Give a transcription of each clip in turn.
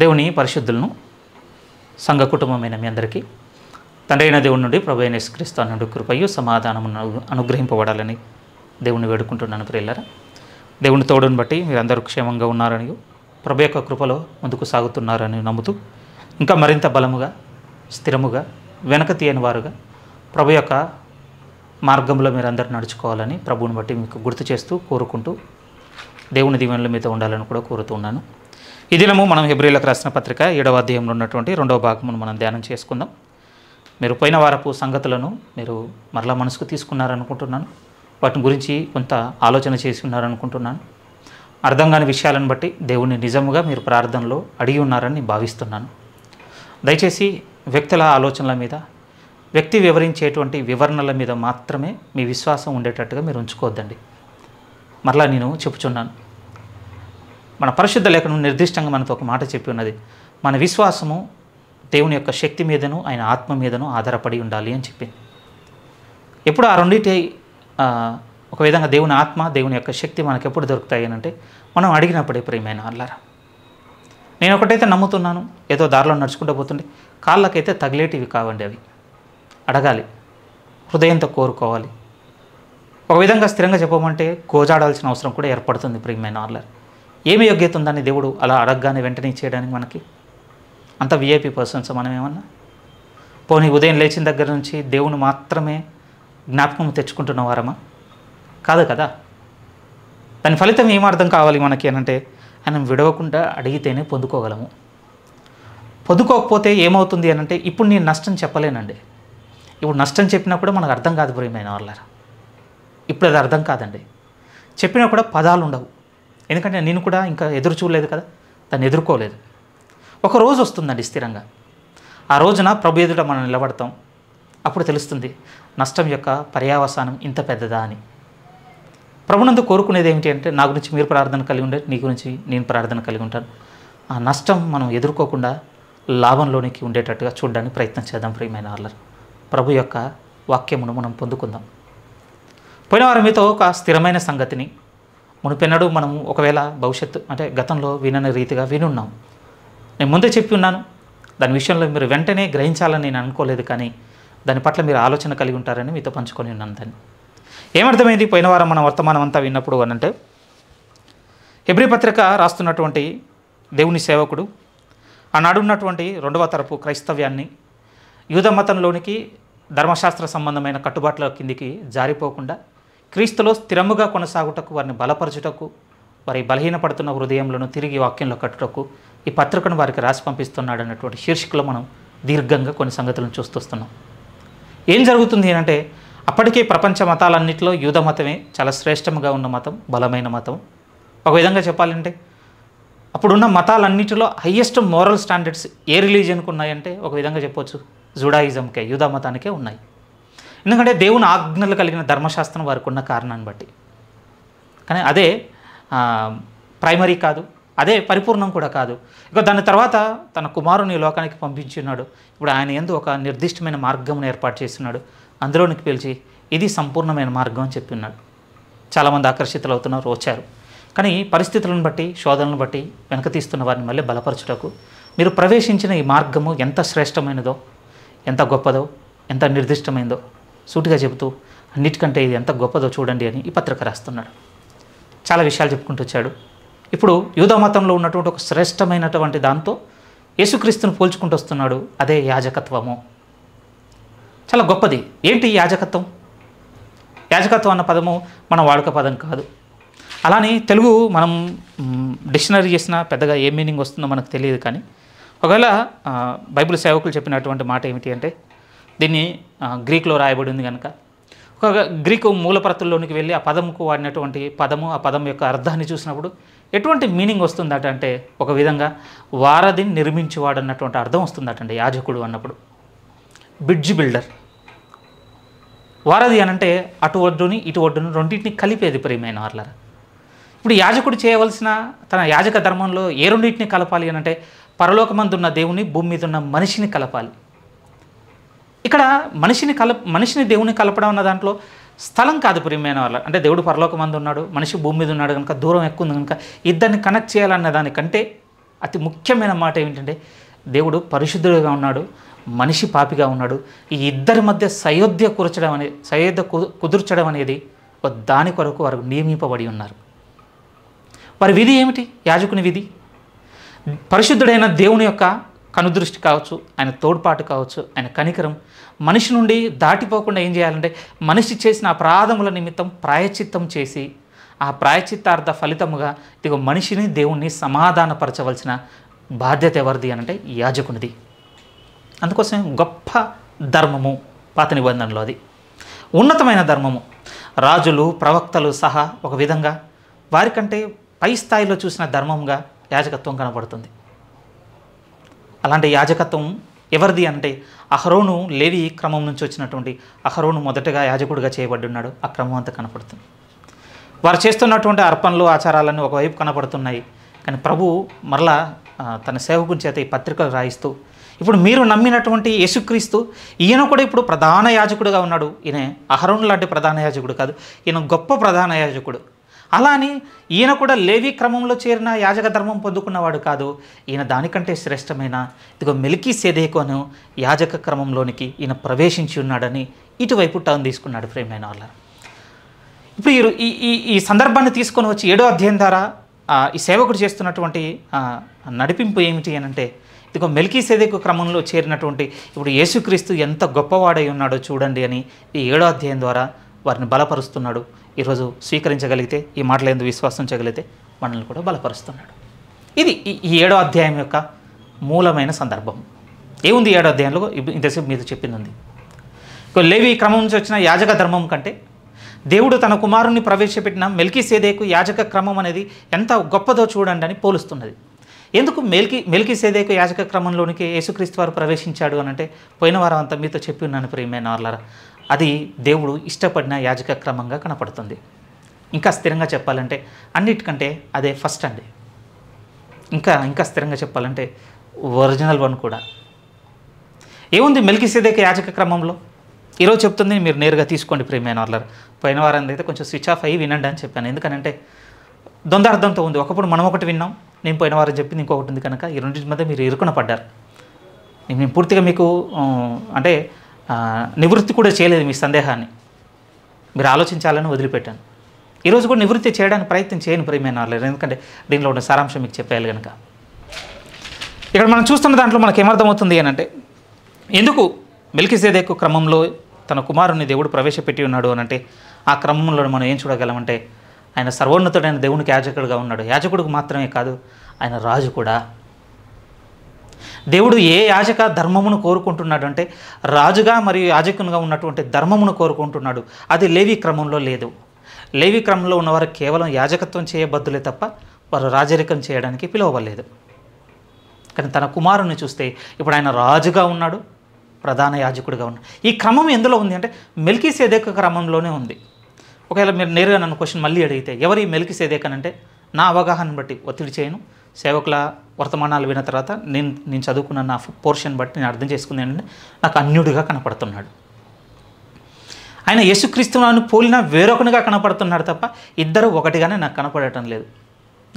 దేవుని పరిశుద్ధులను సంఘ కుటుంబమైన మీ అందరికీ అయిన దేవుడి నుండి ప్రభు అయిన క్రీస్తు నుండి కృపయు సమాధానం అనుగ్రహింపబడాలని దేవుని వేడుకుంటున్నాను ప్రియులరా దేవుని తోడుని బట్టి మీరందరూ క్షేమంగా ఉన్నారని ప్రభు యొక్క కృపలో ముందుకు సాగుతున్నారని నమ్ముతూ ఇంకా మరింత బలముగా స్థిరముగా వెనక తీయని వారుగా ప్రభు యొక్క మార్గంలో మీరందరూ నడుచుకోవాలని ప్రభువుని బట్టి మీకు గుర్తు చేస్తూ కోరుకుంటూ దేవుని దీవెనలు మీతో ఉండాలని కూడా కోరుతున్నాను ఈ దినము మనం హెబ్రిలకు రాసిన పత్రిక ఏడవ అధ్యాయంలో ఉన్నటువంటి రెండవ భాగమును మనం ధ్యానం చేసుకుందాం మీరు పోయిన వారపు సంగతులను మీరు మరలా మనసుకు తీసుకున్నారనుకుంటున్నాను వాటి గురించి కొంత ఆలోచన చేసి ఉన్నారనుకుంటున్నాను అర్థం కాని విషయాలను బట్టి దేవుణ్ణి నిజముగా మీరు ప్రార్థనలో అడిగి ఉన్నారని భావిస్తున్నాను దయచేసి వ్యక్తుల ఆలోచనల మీద వ్యక్తి వివరించేటువంటి వివరణల మీద మాత్రమే మీ విశ్వాసం ఉండేటట్టుగా మీరు ఉంచుకోవద్దండి మరలా నేను చెప్పుచున్నాను మన పరిశుద్ధ లేఖను నిర్దిష్టంగా మనతో ఒక మాట చెప్పి ఉన్నది మన విశ్వాసము దేవుని యొక్క శక్తి మీదను ఆయన ఆత్మ మీదను ఆధారపడి ఉండాలి అని చెప్పింది ఎప్పుడు ఆ రెండింటి ఒక విధంగా దేవుని ఆత్మ దేవుని యొక్క శక్తి మనకు ఎప్పుడు దొరుకుతాయి అంటే మనం అడిగినప్పుడే ప్రియమైన అల్లారా నేను ఒకటైతే నమ్ముతున్నాను ఏదో దారిలో నడుచుకుంటూ పోతుండే కాళ్ళకైతే తగిలేటివి కావండి అవి అడగాలి హృదయంతో కోరుకోవాలి ఒక విధంగా స్థిరంగా చెప్పమంటే కోజాడాల్సిన అవసరం కూడా ఏర్పడుతుంది ప్రియమైన అల్లారా ఏమి యోగ్యత ఉందని దేవుడు అలా అడగగానే వెంటనే ఇచ్చేయడానికి మనకి అంత విఐపి పర్సన్స్ మనం ఏమన్నా పోనీ ఉదయం లేచిన దగ్గర నుంచి దేవుని మాత్రమే జ్ఞాపకం తెచ్చుకుంటున్న వారమా కాదు కదా దాని ఫలితం ఏం అర్థం కావాలి మనకి అనంటే ఆయన విడవకుండా అడిగితేనే పొందుకోగలము పొందుకోకపోతే ఏమవుతుంది అనంటే ఇప్పుడు నేను నష్టం చెప్పలేనండి ఇప్పుడు నష్టం చెప్పినా కూడా మనకు అర్థం కాదు ప్రియమైన వాళ్ళ ఇప్పుడు అది అర్థం కాదండి చెప్పినా కూడా పదాలు ఉండవు ఎందుకంటే నేను కూడా ఇంకా ఎదురు చూడలేదు కదా దాన్ని ఎదుర్కోలేదు ఒక రోజు వస్తుందండి స్థిరంగా ఆ రోజున ప్రభు ఎదుట మనం నిలబడతాం అప్పుడు తెలుస్తుంది నష్టం యొక్క పర్యావసానం ఇంత పెద్దదా అని ప్రభునందు కోరుకునేది ఏమిటి అంటే నా గురించి మీరు ప్రార్థన కలిగి ఉండే నీ గురించి నేను ప్రార్థన కలిగి ఉంటాను ఆ నష్టం మనం ఎదుర్కోకుండా లాభంలోనికి ఉండేటట్టుగా చూడడానికి ప్రయత్నం చేద్దాం ప్రియమైన ఆర్లర్ ప్రభు యొక్క వాక్యమును మనం పొందుకుందాం పోయిన వారం మీతో ఒక స్థిరమైన సంగతిని మునిపెన్నడూ మనం ఒకవేళ భవిష్యత్తు అంటే గతంలో వినని రీతిగా వినున్నాం నేను ముందే చెప్పి ఉన్నాను దాని విషయంలో మీరు వెంటనే గ్రహించాలని నేను అనుకోలేదు కానీ దాని పట్ల మీరు ఆలోచన కలిగి ఉంటారని మీతో పంచుకొని ఉన్నాను దాన్ని ఏమర్థమైంది పోయిన వారం మన వర్తమానం అంతా విన్నప్పుడు అంటే హెబ్రి పత్రిక రాస్తున్నటువంటి దేవుని సేవకుడు ఆనాడున్నటువంటి రెండవ తరపు క్రైస్తవ్యాన్ని యూధ మతంలోనికి ధర్మశాస్త్ర సంబంధమైన కట్టుబాట్ల కిందికి జారిపోకుండా క్రీస్తులో స్థిరముగా కొనసాగుటకు వారిని బలపరచుటకు వారి బలహీనపడుతున్న హృదయంలో తిరిగి వాక్యంలో కట్టుటకు ఈ పత్రికను వారికి రాసి పంపిస్తున్నాడు అన్నటువంటి శీర్షికలో మనం దీర్ఘంగా కొన్ని సంగతులను చూస్తున్నాం ఏం జరుగుతుంది అంటే అప్పటికే ప్రపంచ మతాలన్నింటిలో యూధ మతమే చాలా శ్రేష్టముగా ఉన్న మతం బలమైన మతం ఒక విధంగా చెప్పాలంటే అప్పుడున్న మతాలన్నింటిలో హయ్యెస్ట్ మోరల్ స్టాండర్డ్స్ ఏ రిలీజియన్కి ఉన్నాయంటే ఒక విధంగా చెప్పవచ్చు జుడాయిజంకే యూధ మతానికే ఉన్నాయి ఎందుకంటే దేవుని ఆజ్ఞలు కలిగిన ధర్మశాస్త్రం వారికి ఉన్న కారణాన్ని బట్టి కానీ అదే ప్రైమరీ కాదు అదే పరిపూర్ణం కూడా కాదు ఇక దాని తర్వాత తన కుమారుని లోకానికి పంపించున్నాడు ఇప్పుడు ఆయన ఎందు ఒక నిర్దిష్టమైన మార్గమును ఏర్పాటు చేస్తున్నాడు అందులోనికి పిలిచి ఇది సంపూర్ణమైన మార్గం అని ఉన్నాడు చాలామంది ఆకర్షితులు అవుతున్నారు వచ్చారు కానీ పరిస్థితులను బట్టి శోధనలను బట్టి వెనక తీస్తున్న వారిని మళ్ళీ బలపరచుటకు మీరు ప్రవేశించిన ఈ మార్గము ఎంత శ్రేష్టమైనదో ఎంత గొప్పదో ఎంత నిర్దిష్టమైనదో సూటిగా చెబుతూ అన్నిటికంటే ఇది ఎంత గొప్పదో చూడండి అని ఈ పత్రిక రాస్తున్నాడు చాలా విషయాలు చెప్పుకుంటూ వచ్చాడు ఇప్పుడు యూధామతంలో మతంలో ఉన్నటువంటి ఒక శ్రేష్టమైనటువంటి దాంతో యేసుక్రీస్తును పోల్చుకుంటూ వస్తున్నాడు అదే యాజకత్వము చాలా గొప్పది ఏంటి యాజకత్వం యాజకత్వం అన్న పదము మన వాడుక పదం కాదు అలానే తెలుగు మనం డిక్షనరీ చేసినా పెద్దగా ఏ మీనింగ్ వస్తుందో మనకు తెలియదు కానీ ఒకవేళ బైబిల్ సేవకులు చెప్పినటువంటి మాట ఏమిటి అంటే దీన్ని గ్రీక్లో రాయబడి ఉంది కనుక ఒక గ్రీకు మూలప్రతుల్లోనికి వెళ్ళి ఆ పదముకు వాడినటువంటి పదము ఆ పదం యొక్క అర్థాన్ని చూసినప్పుడు ఎటువంటి మీనింగ్ వస్తుందట అంటే ఒక విధంగా వారధిని నిర్మించేవాడు అన్నటువంటి అర్థం వస్తుందటండి యాజకుడు అన్నప్పుడు బ్రిడ్జ్ బిల్డర్ వారధి అనంటే అటు ఒడ్డుని ఇటు ఒడ్డుని రెండింటిని కలిపేది ప్రియమైన వాళ్ళ ఇప్పుడు యాజకుడు చేయవలసిన తన యాజక ధర్మంలో ఏ రెండింటిని కలపాలి అనంటే పరలోకమందున్న దేవుని భూమి మీద ఉన్న మనిషిని కలపాలి ఇక్కడ మనిషిని కలప మనిషిని దేవుని కలపడం అన్న దాంట్లో స్థలం కాదు ప్రియమైన వాళ్ళ అంటే దేవుడు పరలోక మంది ఉన్నాడు మనిషి భూమి మీద ఉన్నాడు కనుక దూరం ఎక్కువ ఉంది కనుక ఇద్దరిని కనెక్ట్ చేయాలన్న దానికంటే అతి ముఖ్యమైన మాట ఏమిటంటే దేవుడు పరిశుద్ధుడిగా ఉన్నాడు మనిషి పాపిగా ఉన్నాడు ఈ ఇద్దరి మధ్య సయోధ్య కూర్చడం అనే సయోధ్య కుదుర్చడం అనేది దాని కొరకు వారు నియమింపబడి ఉన్నారు వారి విధి ఏమిటి యాజకుని విధి పరిశుద్ధుడైన దేవుని యొక్క కనుదృష్టి కావచ్చు ఆయన తోడ్పాటు కావచ్చు ఆయన కనికరం మనిషి నుండి దాటిపోకుండా ఏం చేయాలంటే మనిషి చేసిన అపరాధముల నిమిత్తం ప్రాయచిత్తం చేసి ఆ ప్రాయచిత్తార్థ ఫలితముగా ఇదిగో మనిషిని దేవుణ్ణి సమాధానపరచవలసిన బాధ్యత ఎవరిది అనంటే యాజకునిది అందుకోసం గొప్ప ధర్మము పాత నిబంధనలో అది ఉన్నతమైన ధర్మము రాజులు ప్రవక్తలు సహా ఒక విధంగా వారికంటే పై స్థాయిలో చూసిన ధర్మంగా యాజకత్వం కనబడుతుంది అలాంటి యాజకత్వం ఎవరిది అంటే అహరోను లేవి క్రమం నుంచి వచ్చినటువంటి అహరోను మొదటగా యాజకుడిగా ఉన్నాడు ఆ క్రమం అంతా కనపడుతుంది వారు చేస్తున్నటువంటి అర్పణలు ఆచారాలన్నీ ఒకవైపు కనపడుతున్నాయి కానీ ప్రభు మరలా తన సేవకుని చేత ఈ పత్రికలు రాయిస్తూ ఇప్పుడు మీరు నమ్మినటువంటి యేసుక్రీస్తు ఈయన కూడా ఇప్పుడు ప్రధాన యాజకుడిగా ఉన్నాడు ఈయన అహరోను లాంటి ప్రధాన యాజకుడు కాదు ఈయన గొప్ప ప్రధాన యాజకుడు అలాని ఈయన కూడా లేవి క్రమంలో చేరిన యాజక ధర్మం పొందుకున్నవాడు కాదు ఈయన దానికంటే శ్రేష్టమైన ఇదిగో మెలికి సేదేకోను యాజక క్రమంలోనికి ఈయన ప్రవేశించి ఉన్నాడని ఇటువైపు టర్న్ తీసుకున్నాడు ఫ్రేమ్ అయిన వాళ్ళ ఇప్పుడు ఈ ఈ ఈ సందర్భాన్ని తీసుకొని వచ్చి ఏడో అధ్యాయం ద్వారా ఈ సేవకుడు చేస్తున్నటువంటి నడిపింపు ఏమిటి అని అంటే ఇదిగో మెల్కీ సేదేకు క్రమంలో చేరినటువంటి ఇప్పుడు యేసుక్రీస్తు ఎంత గొప్పవాడై ఉన్నాడో చూడండి అని ఈ ఏడో అధ్యాయం ద్వారా వారిని బలపరుస్తున్నాడు ఈరోజు స్వీకరించగలిగితే ఈ మాటల ఎందుకు విశ్వాసం చేయగలిగితే మనల్ని కూడా బలపరుస్తున్నాడు ఇది ఈ ఏడో అధ్యాయం యొక్క మూలమైన సందర్భం ఏముంది ఏడో అధ్యాయంలో ఇంతసేపు మీరు చెప్పింది ఉంది లేవి క్రమం నుంచి వచ్చిన యాజక ధర్మం కంటే దేవుడు తన కుమారుణ్ణి ప్రవేశపెట్టిన మెల్కీ సేదేకు యాజక క్రమం అనేది ఎంత గొప్పదో చూడండి అని పోలుస్తున్నది ఎందుకు మెల్కి మెల్కి సేదేకు యాజక క్రమంలోనికి యేసుక్రీస్తు వారు ప్రవేశించాడు అని అంటే పోయిన వారం అంతా మీతో చెప్పి ఉన్నాను ప్రియమైన నార్లారా అది దేవుడు ఇష్టపడిన యాజక క్రమంగా కనపడుతుంది ఇంకా స్థిరంగా చెప్పాలంటే అన్నిటికంటే అదే ఫస్ట్ అండి ఇంకా ఇంకా స్థిరంగా చెప్పాలంటే ఒరిజినల్ వన్ కూడా ఏముంది మెలికిసేదే యాజక క్రమంలో ఈరోజు చెప్తుంది మీరు నేరుగా తీసుకోండి ప్రేమైన వాళ్ళర్ పోయిన వారం అయితే కొంచెం స్విచ్ ఆఫ్ అయ్యి వినండి అని చెప్పాను ఎందుకంటే ద్వందార్థంతో ఉంది ఒకప్పుడు మనం ఒకటి విన్నాం నేను పోయిన వారం చెప్పింది ఇంకొకటి ఉంది కనుక ఈ రెండింటి మధ్య మీరు ఇరుకున పడ్డారు నేను పూర్తిగా మీకు అంటే నివృత్తి కూడా చేయలేదు మీ సందేహాన్ని మీరు ఆలోచించాలని వదిలిపెట్టాను ఈరోజు కూడా నివృత్తి చేయడానికి ప్రయత్నం చేయను ప్రేమైన ఎందుకంటే దీనిలో ఉన్న సారాంశం మీకు చెప్పేయాలి కనుక ఇక్కడ మనం చూస్తున్న దాంట్లో మనకు ఏమర్థమవుతుంది అంటే ఎందుకు మెలికిసేదేకు క్రమంలో తన కుమారుని దేవుడు ప్రవేశపెట్టి ఉన్నాడు అనంటే ఆ క్రమంలో మనం ఏం చూడగలమంటే ఆయన సర్వోన్నతుడైన దేవునికి యాజకుడిగా ఉన్నాడు యాజకుడికి మాత్రమే కాదు ఆయన రాజు కూడా దేవుడు ఏ యాజక ధర్మమును కోరుకుంటున్నాడు అంటే రాజుగా మరియు యాజకునిగా ఉన్నటువంటి ధర్మమును కోరుకుంటున్నాడు అది లేవి క్రమంలో లేదు లేవి క్రమంలో ఉన్నవారు కేవలం యాజకత్వం చేయబద్దులే తప్ప వారు రాజరికం చేయడానికి పిలువవలేదు కానీ తన కుమారుణ్ణి చూస్తే ఇప్పుడు ఆయన రాజుగా ఉన్నాడు ప్రధాన యాజకుడిగా ఉన్నాడు ఈ క్రమం ఎందులో ఉంది అంటే మెల్కీ సేదేక క్రమంలోనే ఉంది ఒకవేళ మీరు నేరుగా నన్ను క్వశ్చన్ మళ్ళీ అడిగితే ఎవరి మెల్కి సేదేకనంటే నా అవగాహన బట్టి ఒత్తిడి చేయను సేవకుల వర్తమానాలు విన్న తర్వాత నేను నేను చదువుకున్న నా పోర్షన్ బట్టి నేను అర్థం చేసుకుంది ఏంటంటే నాకు అన్యుడిగా కనపడుతున్నాడు ఆయన యేసుక్రీస్తును పోలిన వేరొకనిగా కనపడుతున్నాడు తప్ప ఇద్దరు ఒకటిగానే నాకు కనపడటం లేదు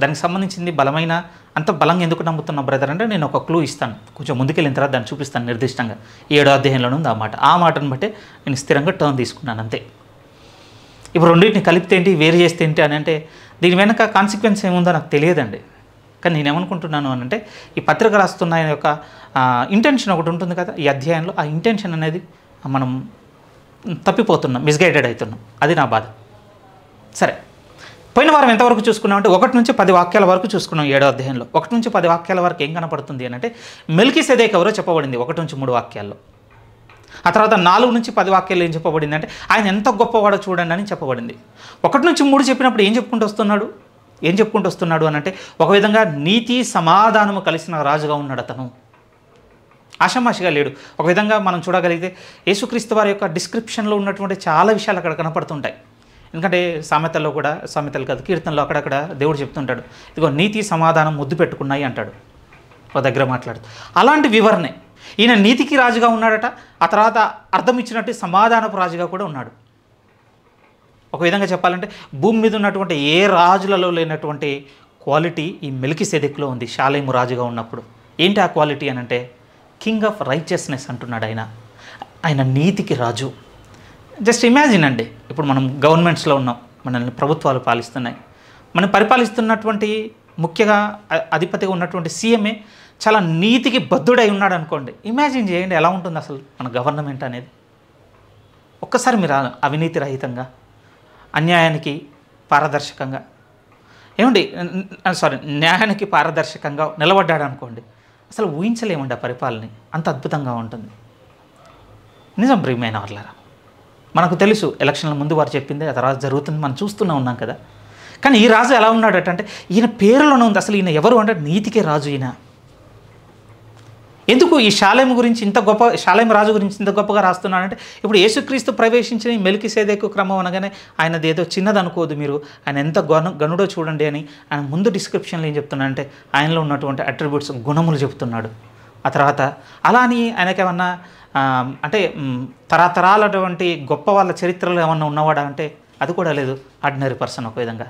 దానికి సంబంధించింది బలమైన అంత బలంగా ఎందుకు నమ్ముతున్న బ్రదర్ అంటే నేను ఒక క్లూ ఇస్తాను కొంచెం ముందుకెళ్ళిన తర్వాత దాన్ని చూపిస్తాను నిర్దిష్టంగా ఏడో అధ్యాయంలోనే ఉంది ఆ మాట ఆ మాటను బట్టే నేను స్థిరంగా టర్న్ తీసుకున్నాను అంతే ఇప్పుడు రెండింటిని కలిపితే ఏంటి వేరు చేస్తే ఏంటి అని అంటే దీని వెనక కాన్సిక్వెన్స్ ఏముందో నాకు తెలియదండి కానీ నేను ఏమనుకుంటున్నాను అని అంటే ఈ పత్రిక రాస్తున్న యొక్క ఇంటెన్షన్ ఒకటి ఉంటుంది కదా ఈ అధ్యాయంలో ఆ ఇంటెన్షన్ అనేది మనం తప్పిపోతున్నాం మిస్గైడెడ్ అవుతున్నాం అది నా బాధ సరే పోయిన వారం ఎంతవరకు చూసుకున్నామంటే ఒకటి నుంచి పది వాక్యాల వరకు చూసుకున్నాం ఏడో అధ్యాయంలో ఒకటి నుంచి పది వాక్యాల వరకు ఏం కనపడుతుంది అని అంటే మెలికి సెదేక్ ఎవరో చెప్పబడింది ఒకటి నుంచి మూడు వాక్యాల్లో ఆ తర్వాత నాలుగు నుంచి పది వాక్యాలు ఏం చెప్పబడింది అంటే ఆయన ఎంత గొప్పవాడో చూడండి అని చెప్పబడింది ఒకటి నుంచి మూడు చెప్పినప్పుడు ఏం చెప్పుకుంటూ వస్తున్నాడు ఏం చెప్పుకుంటూ వస్తున్నాడు అని అంటే ఒక విధంగా నీతి సమాధానము కలిసిన రాజుగా ఉన్నాడు అతను ఆషామాషిగా లేడు ఒక విధంగా మనం చూడగలిగితే యేసుక్రీస్తు వారి యొక్క డిస్క్రిప్షన్లో ఉన్నటువంటి చాలా విషయాలు అక్కడ కనపడుతుంటాయి ఎందుకంటే సామెతల్లో కూడా సామెతలు కాదు కీర్తనలో అక్కడక్కడ దేవుడు చెప్తుంటాడు ఇదిగో నీతి సమాధానం ముద్దు పెట్టుకున్నాయి అంటాడు ఒక దగ్గర మాట్లాడు అలాంటి వివరణే ఈయన నీతికి రాజుగా ఉన్నాడట ఆ తర్వాత అర్థం ఇచ్చినట్టు సమాధానపు రాజుగా కూడా ఉన్నాడు ఒక విధంగా చెప్పాలంటే భూమి మీద ఉన్నటువంటి ఏ రాజులలో లేనటువంటి క్వాలిటీ ఈ మెలికి సెదిక్లో ఉంది షాలేము రాజుగా ఉన్నప్పుడు ఏంటి ఆ క్వాలిటీ అని అంటే కింగ్ ఆఫ్ రైచియస్నెస్ అంటున్నాడు ఆయన ఆయన నీతికి రాజు జస్ట్ ఇమాజిన్ అండి ఇప్పుడు మనం గవర్నమెంట్స్లో ఉన్నాం మనల్ని ప్రభుత్వాలు పాలిస్తున్నాయి మనం పరిపాలిస్తున్నటువంటి ముఖ్యంగా అధిపతిగా ఉన్నటువంటి సీఎంఏ చాలా నీతికి బద్ధుడై ఉన్నాడు అనుకోండి ఇమాజిన్ చేయండి ఎలా ఉంటుంది అసలు మన గవర్నమెంట్ అనేది ఒక్కసారి మీరు అవినీతి రహితంగా అన్యాయానికి పారదర్శకంగా ఏమండి సారీ న్యాయానికి పారదర్శకంగా నిలబడ్డాడు అనుకోండి అసలు ఊహించలేమండి ఆ పరిపాలన అంత అద్భుతంగా ఉంటుంది నిజం ప్రియమైన వాళ్ళారా మనకు తెలుసు ఎలక్షన్ల ముందు వారు చెప్పింది ఆ తర్వాత జరుగుతుంది మనం చూస్తూనే ఉన్నాం కదా కానీ ఈ రాజు ఎలా ఉన్నాడట అంటే ఈయన పేరులోనే ఉంది అసలు ఈయన ఎవరు అంటే నీతికే రాజు ఈయన ఎందుకు ఈ శాలయం గురించి ఇంత గొప్ప శాలయం రాజు గురించి ఇంత గొప్పగా రాస్తున్నాడంటే ఇప్పుడు యేసుక్రీస్తు ప్రవేశించిన మెలికి సేదేకు క్రమం అనగానే ఆయనది ఏదో చిన్నది అనుకోదు మీరు ఆయన ఎంత గను గనుడో చూడండి అని ఆయన ముందు డిస్క్రిప్షన్లో ఏం చెప్తున్నాడంటే ఆయనలో ఉన్నటువంటి అట్రిబ్యూట్స్ గుణములు చెప్తున్నాడు ఆ తర్వాత అలా అని ఆయనకేమన్నా అంటే తరతరాలటువంటి గొప్ప వాళ్ళ చరిత్రలో ఏమన్నా ఉన్నవాడా అంటే అది కూడా లేదు ఆర్డినరీ పర్సన్ ఒక విధంగా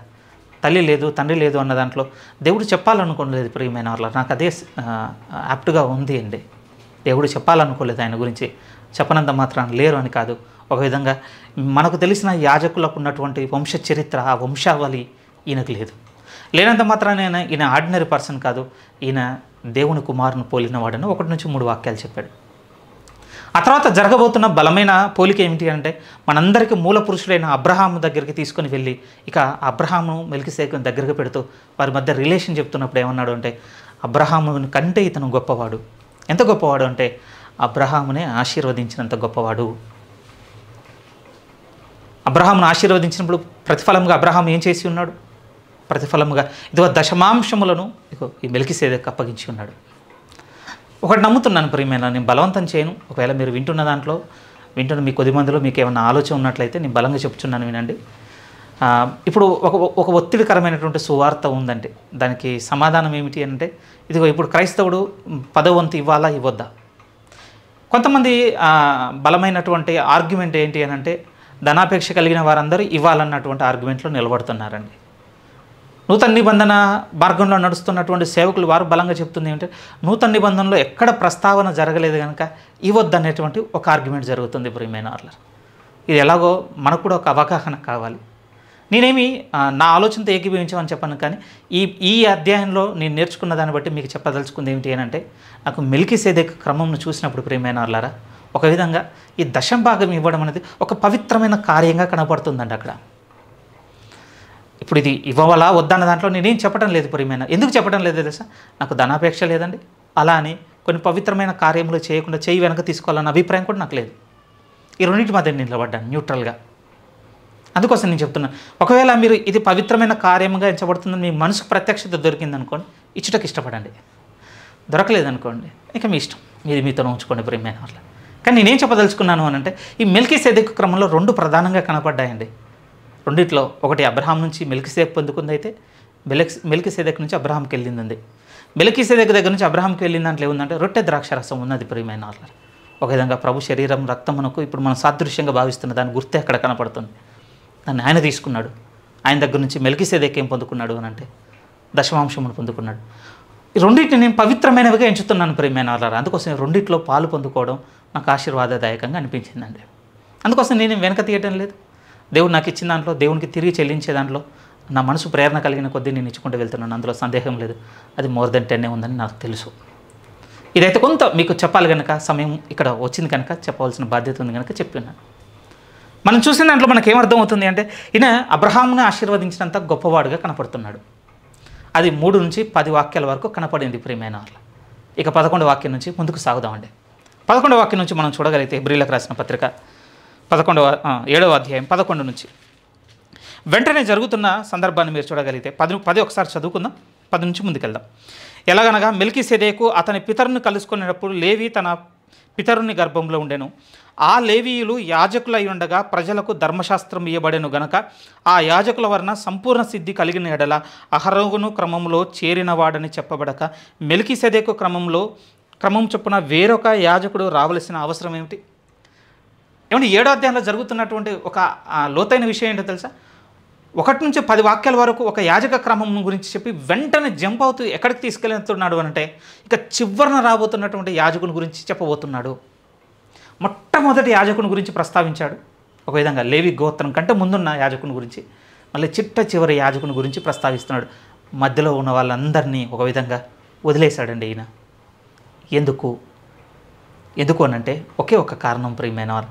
తల్లి లేదు తండ్రి లేదు అన్న దాంట్లో దేవుడు చెప్పాలనుకోలేదు ప్రియమైన వాళ్ళ నాకు అదే యాప్ట్గా ఉంది అండి దేవుడు చెప్పాలనుకోలేదు ఆయన గురించి చెప్పనంత మాత్రాన్ని లేరు అని కాదు ఒక విధంగా మనకు తెలిసిన యాజకులకు ఉన్నటువంటి వంశ చరిత్ర ఆ వంశావళి ఈయనకు లేదు లేనంత మాత్రాన ఈయన ఆర్డినరీ పర్సన్ కాదు ఈయన దేవుని కుమారుని పోలినవాడని ఒకటి నుంచి మూడు వాక్యాలు చెప్పాడు ఆ తర్వాత జరగబోతున్న బలమైన పోలిక ఏమిటి అంటే మనందరికీ మూల పురుషుడైన అబ్రహాం దగ్గరికి తీసుకుని వెళ్ళి ఇక అబ్రహాము మెలికిసేకుని దగ్గరకు పెడుతూ వారి మధ్య రిలేషన్ చెప్తున్నప్పుడు ఏమన్నాడు అంటే అబ్రహాముని కంటే ఇతను గొప్పవాడు ఎంత గొప్పవాడు అంటే అబ్రహామునే ఆశీర్వదించినంత గొప్పవాడు అబ్రహామును ఆశీర్వదించినప్పుడు ప్రతిఫలంగా అబ్రహాం ఏం చేసి ఉన్నాడు ప్రతిఫలముగా ఇదిగో దశమాంశములను ఇక ఈ మెలికిసేదకు అప్పగించి ఉన్నాడు ఒకటి నమ్ముతున్నాను ప్రియమైన నేను బలవంతం చేయను ఒకవేళ మీరు వింటున్న దాంట్లో వింటున్న మీ కొద్ది మందిలో మీకు ఏమైనా ఆలోచన ఉన్నట్లయితే నేను బలంగా చెప్తున్నాను వినండి ఇప్పుడు ఒక ఒక ఒత్తిడికరమైనటువంటి సువార్త ఉందంటే దానికి సమాధానం ఏమిటి అంటే ఇదిగో ఇప్పుడు క్రైస్తవుడు పదవంతు ఇవ్వాలా ఇవ్వద్దా కొంతమంది బలమైనటువంటి ఆర్గ్యుమెంట్ ఏంటి అని అంటే ధనాపేక్ష కలిగిన వారందరూ ఇవ్వాలన్నటువంటి ఆర్గ్యుమెంట్లో నిలబడుతున్నారండి నూతన నిబంధన మార్గంలో నడుస్తున్నటువంటి సేవకులు వారు బలంగా చెప్తుంది ఏంటంటే నూతన నిబంధనలో ఎక్కడ ప్రస్తావన జరగలేదు కనుక ఇవ్వద్దనేటువంటి ఒక ఆర్గ్యుమెంట్ జరుగుతుంది ప్రియమైన ఆర్లర్ ఇది ఎలాగో మనకు కూడా ఒక అవగాహన కావాలి నేనేమి నా ఆలోచనతో ఏకీభవించమని చెప్పాను కానీ ఈ ఈ అధ్యాయంలో నేను నేర్చుకున్న దాన్ని బట్టి మీకు చెప్పదలుచుకుంది ఏమిటి అంటే నాకు మిల్కీ క్రమంను చూసినప్పుడు ప్రియమైన ఒక విధంగా ఈ దశంభాగం ఇవ్వడం అనేది ఒక పవిత్రమైన కార్యంగా కనబడుతుందండి అక్కడ ఇప్పుడు ఇది ఇవ్వవలా వద్దన్న దాంట్లో నేనేం చెప్పడం లేదు ప్రియమైన ఎందుకు చెప్పడం లేదు తెలుసా నాకు ధనాపేక్ష లేదండి అలా అని కొన్ని పవిత్రమైన కార్యములు చేయకుండా చేయి వెనక తీసుకోవాలన్న అభిప్రాయం కూడా నాకు లేదు ఈ రెండింటి మధ్య నేను నిలబడ్డాను న్యూట్రల్గా అందుకోసం నేను చెప్తున్నాను ఒకవేళ మీరు ఇది పవిత్రమైన కార్యముగా ఎంచబడుతుందని మీ మనసు ప్రత్యక్షత దొరికిందనుకోండి ఇచ్చుటకు ఇష్టపడండి దొరకలేదనుకోండి ఇక మీ ఇష్టం మీరు మీతో ఉంచుకోండి ప్రేమైన వాళ్ళ కానీ నేనేం చెప్పదలుచుకున్నాను అని అంటే ఈ మిల్కీ సేదిక క్రమంలో రెండు ప్రధానంగా కనపడ్డాయండి రెండిట్లో ఒకటి అబ్రహాం నుంచి సేక్ అయితే పొందుకుందైతే మెలికి సేదక్ నుంచి అబ్రహాంకి వెళ్ళిందండి సేదక్ దగ్గర నుంచి అబ్రహాంకి వెళ్ళిన దాంట్లో ఏముందంటే రొట్టె ద్రాక్ష రసం ఉన్నది ప్రియమైన వాళ్ళ ఒక విధంగా ప్రభు శరీరం రక్తం మనకు ఇప్పుడు మనం సాదృశ్యంగా భావిస్తున్న దాని గుర్తే అక్కడ కనపడుతుంది దాన్ని ఆయన తీసుకున్నాడు ఆయన దగ్గర నుంచి ఏం పొందుకున్నాడు అని అంటే దశమాంశమును పొందుకున్నాడు ఈ రెండింటిని నేను పవిత్రమైనవిగా ఎంచుతున్నాను ప్రియమైన వాళ్ళ అందుకోసం రెండింటిలో పాలు పొందుకోవడం నాకు ఆశీర్వాదదాయకంగా అనిపించిందండి అందుకోసం నేను వెనక తీయటం లేదు దేవుడు నాకు ఇచ్చిన దాంట్లో దేవునికి తిరిగి చెల్లించే దాంట్లో నా మనసు ప్రేరణ కలిగిన కొద్దీ నేను ఇచ్చుకుంటూ వెళ్తున్నాను అందులో సందేహం లేదు అది మోర్ దెన్ టెన్నే ఉందని నాకు తెలుసు ఇదైతే కొంత మీకు చెప్పాలి కనుక సమయం ఇక్కడ వచ్చింది కనుక చెప్పవలసిన బాధ్యత ఉంది కనుక చెప్పిన్నాను మనం చూసిన దాంట్లో మనకు ఏమర్థం అవుతుంది అంటే ఈయన అబ్రహాంను ఆశీర్వదించినంత గొప్పవాడుగా కనపడుతున్నాడు అది మూడు నుంచి పది వాక్యాల వరకు కనపడింది ప్రియమైన వాళ్ళ ఇక పదకొండు వాక్యం నుంచి ముందుకు సాగుదామండి పదకొండు వాక్యం నుంచి మనం చూడగలిగితే బ్రీలకు రాసిన పత్రిక పదకొండవ ఏడవ అధ్యాయం పదకొండు నుంచి వెంటనే జరుగుతున్న సందర్భాన్ని మీరు చూడగలిగితే పది పది ఒకసారి చదువుకుందాం పది నుంచి ముందుకెళ్దాం ఎలాగనగా మిల్కీ సెదేకు అతని పితరుని కలుసుకునేటప్పుడు లేవి తన పితరుని గర్భంలో ఉండెను ఆ లేవీయులు యాజకులై ఉండగా ప్రజలకు ధర్మశాస్త్రం ఇయ్యబడెను గనక ఆ యాజకుల వలన సంపూర్ణ సిద్ధి కలిగిన ఎడల అహరోగును క్రమంలో చేరినవాడని చెప్పబడక సెదేకు క్రమంలో క్రమం చొప్పున వేరొక యాజకుడు రావలసిన అవసరం ఏమిటి ఏమంటే ఏడో అధ్యాయంలో జరుగుతున్నటువంటి ఒక లోతైన విషయం ఏంటో తెలుసా ఒకటి నుంచి పది వాక్యాల వరకు ఒక యాజక క్రమం గురించి చెప్పి వెంటనే జంప్ అవుతూ ఎక్కడికి తీసుకెళ్తున్నాడు అంటే ఇక చివరన రాబోతున్నటువంటి యాజకుని గురించి చెప్పబోతున్నాడు మొట్టమొదటి యాజకుని గురించి ప్రస్తావించాడు ఒక విధంగా లేవి గోత్రం కంటే ముందున్న యాజకుని గురించి మళ్ళీ చిట్ట చివరి యాజకుని గురించి ప్రస్తావిస్తున్నాడు మధ్యలో ఉన్న వాళ్ళందరినీ ఒక విధంగా వదిలేశాడండి ఈయన ఎందుకు ఎందుకు అనంటే ఒకే ఒక కారణం ప్రియమైన వాళ్ళు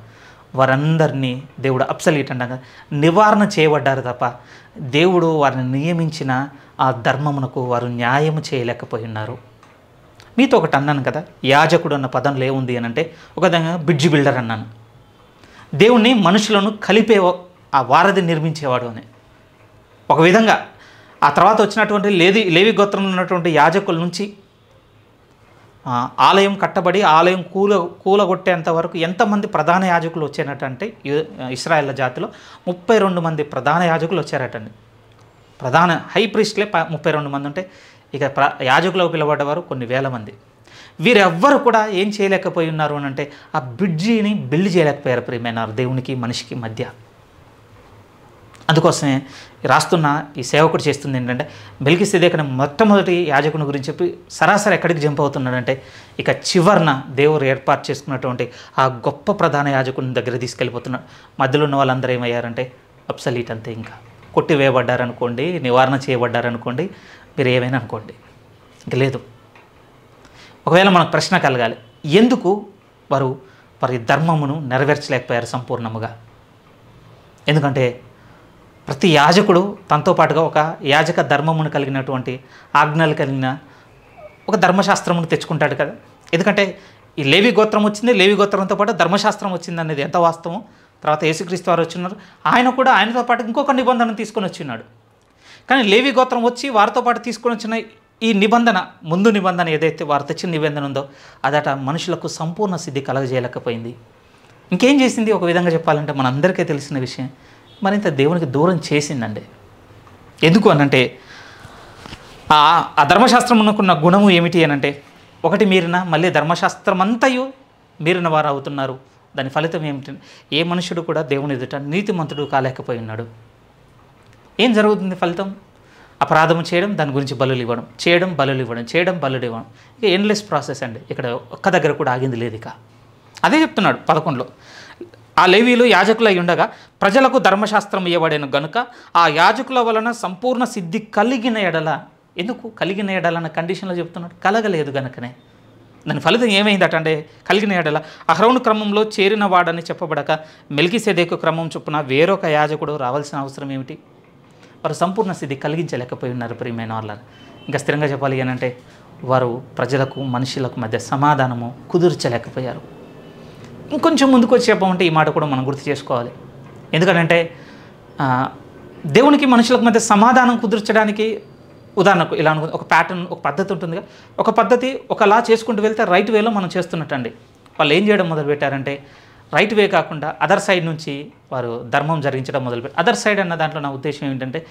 వారందరినీ దేవుడు అప్సలీట్ అండగా నివారణ చేయబడ్డారు తప్ప దేవుడు వారిని నియమించిన ఆ ధర్మమునకు వారు న్యాయము చేయలేకపోయి ఉన్నారు మీతో ఒకటి అన్నాను కదా యాజకుడు అన్న పదంలో ఏముంది అని అంటే ఒక విధంగా బ్రిడ్జ్ బిల్డర్ అన్నాను దేవుణ్ణి మనుషులను కలిపే ఆ వారధి నిర్మించేవాడు అని ఒక విధంగా ఆ తర్వాత వచ్చినటువంటి లేది లేవి గోత్రంలో ఉన్నటువంటి యాజకుల నుంచి ఆలయం కట్టబడి ఆలయం కూల కూలగొట్టేంత వరకు ఎంతమంది ప్రధాన యాజకులు వచ్చారటంటే ఇస్రాయల్ జాతిలో ముప్పై రెండు మంది ప్రధాన యాజకులు వచ్చారటండి ప్రధాన హై ప్రీస్ట్లే ముప్పై రెండు మంది ఉంటే ఇక ప్ర యాజకులకు పిలబడ్డవారు కొన్ని వేల మంది వీరెవ్వరు కూడా ఏం చేయలేకపోయి ఉన్నారు అని అంటే ఆ బ్రిడ్జిని బిల్డ్ చేయలేకపోయారు ప్రియమైన దేవునికి మనిషికి మధ్య అందుకోసమే రాస్తున్న ఈ సేవకుడు చేస్తుంది ఏంటంటే బెలికి సిదేకని మొట్టమొదటి యాజకుని గురించి చెప్పి సరాసరి ఎక్కడికి జంప్ అవుతున్నాడంటే ఇక చివరిన దేవుడు ఏర్పాటు చేసుకున్నటువంటి ఆ గొప్ప ప్రధాన యాజకుని దగ్గర తీసుకెళ్ళిపోతున్నాడు మధ్యలో ఉన్న వాళ్ళందరూ ఏమయ్యారంటే అప్సలీట్ అంతే ఇంకా కొట్టివేయబడ్డారనుకోండి నివారణ చేయబడ్డారనుకోండి మీరు ఏమైనా అనుకోండి ఇంక లేదు ఒకవేళ మనకు ప్రశ్న కలగాలి ఎందుకు వారు వారి ధర్మమును నెరవేర్చలేకపోయారు సంపూర్ణముగా ఎందుకంటే ప్రతి యాజకుడు తనతో పాటుగా ఒక యాజక ధర్మమును కలిగినటువంటి ఆజ్ఞలు కలిగిన ఒక ధర్మశాస్త్రమును తెచ్చుకుంటాడు కదా ఎందుకంటే ఈ లేవి గోత్రం వచ్చింది లేవి గోత్రంతో పాటు ధర్మశాస్త్రం వచ్చింది అనేది ఎంత వాస్తవం తర్వాత యేసుక్రీస్తు వారు వచ్చినారు ఆయన కూడా ఆయనతో పాటు ఇంకొక నిబంధన తీసుకొని వచ్చినాడు కానీ లేవి గోత్రం వచ్చి వారితో పాటు తీసుకొని వచ్చిన ఈ నిబంధన ముందు నిబంధన ఏదైతే వారు తెచ్చిన నిబంధన ఉందో అదట మనుషులకు సంపూర్ణ సిద్ధి కలగజేయలేకపోయింది ఇంకేం చేసింది ఒక విధంగా చెప్పాలంటే మనందరికీ తెలిసిన విషయం మరింత దేవునికి దూరం చేసిందండి ఎందుకు అనంటే ఆ ధర్మశాస్త్రం అనుకున్న గుణము ఏమిటి అనంటే ఒకటి మీరిన మళ్ళీ ధర్మశాస్త్రమంతయు మీరిన వారు అవుతున్నారు దాని ఫలితం ఏమిటి ఏ మనుషుడు కూడా దేవుని ఎదుట నీతిమంతుడు కాలేకపోయి ఉన్నాడు ఏం జరుగుతుంది ఫలితం అపరాధం చేయడం దాని గురించి బలులు ఇవ్వడం చేయడం బలులు ఇవ్వడం చేయడం బలులు ఇవ్వడం ఇక ఎండ్లెస్ ప్రాసెస్ అండి ఇక్కడ ఒక్క దగ్గర కూడా ఆగింది లేదు ఇక అదే చెప్తున్నాడు పదకొండులో ఆ లేవీలు యాజకులై ఉండగా ప్రజలకు ధర్మశాస్త్రం ఇవ్వబడేను గనుక ఆ యాజకుల వలన సంపూర్ణ సిద్ధి కలిగిన ఎడల ఎందుకు కలిగిన ఎడలన్న కండిషన్లో చెప్తున్నాడు కలగలేదు గనుకనే దాని ఫలితం ఏమైందటంటే కలిగిన ఎడల అహ్రౌణ క్రమంలో చేరిన వాడని చెప్పబడక మెలికిసేదేకు క్రమం చొప్పున వేరొక యాజకుడు రావాల్సిన అవసరం ఏమిటి వారు సంపూర్ణ సిద్ధి కలిగించలేకపోయి ఉన్నారు ప్రియమైన వాళ్ళని ఇంకా స్థిరంగా చెప్పాలి అంటే వారు ప్రజలకు మనుషులకు మధ్య సమాధానము కుదుర్చలేకపోయారు ఇంకొంచెం ముందుకు వచ్చి చెప్పమంటే ఈ మాట కూడా మనం గుర్తు చేసుకోవాలి ఎందుకంటే దేవునికి మనుషులకు మధ్య సమాధానం కుదుర్చడానికి ఉదాహరణకు ఇలా అనుకుంది ఒక ప్యాటర్న్ ఒక పద్ధతి ఉంటుందిగా ఒక పద్ధతి ఒకలా చేసుకుంటూ వెళ్తే రైట్ వేలో మనం చేస్తున్నట్టండి వాళ్ళు ఏం చేయడం మొదలుపెట్టారంటే రైట్ వే కాకుండా అదర్ సైడ్ నుంచి వారు ధర్మం జరిగించడం మొదలుపెట్టారు అదర్ సైడ్ అన్న దాంట్లో నా ఉద్దేశం ఏంటంటే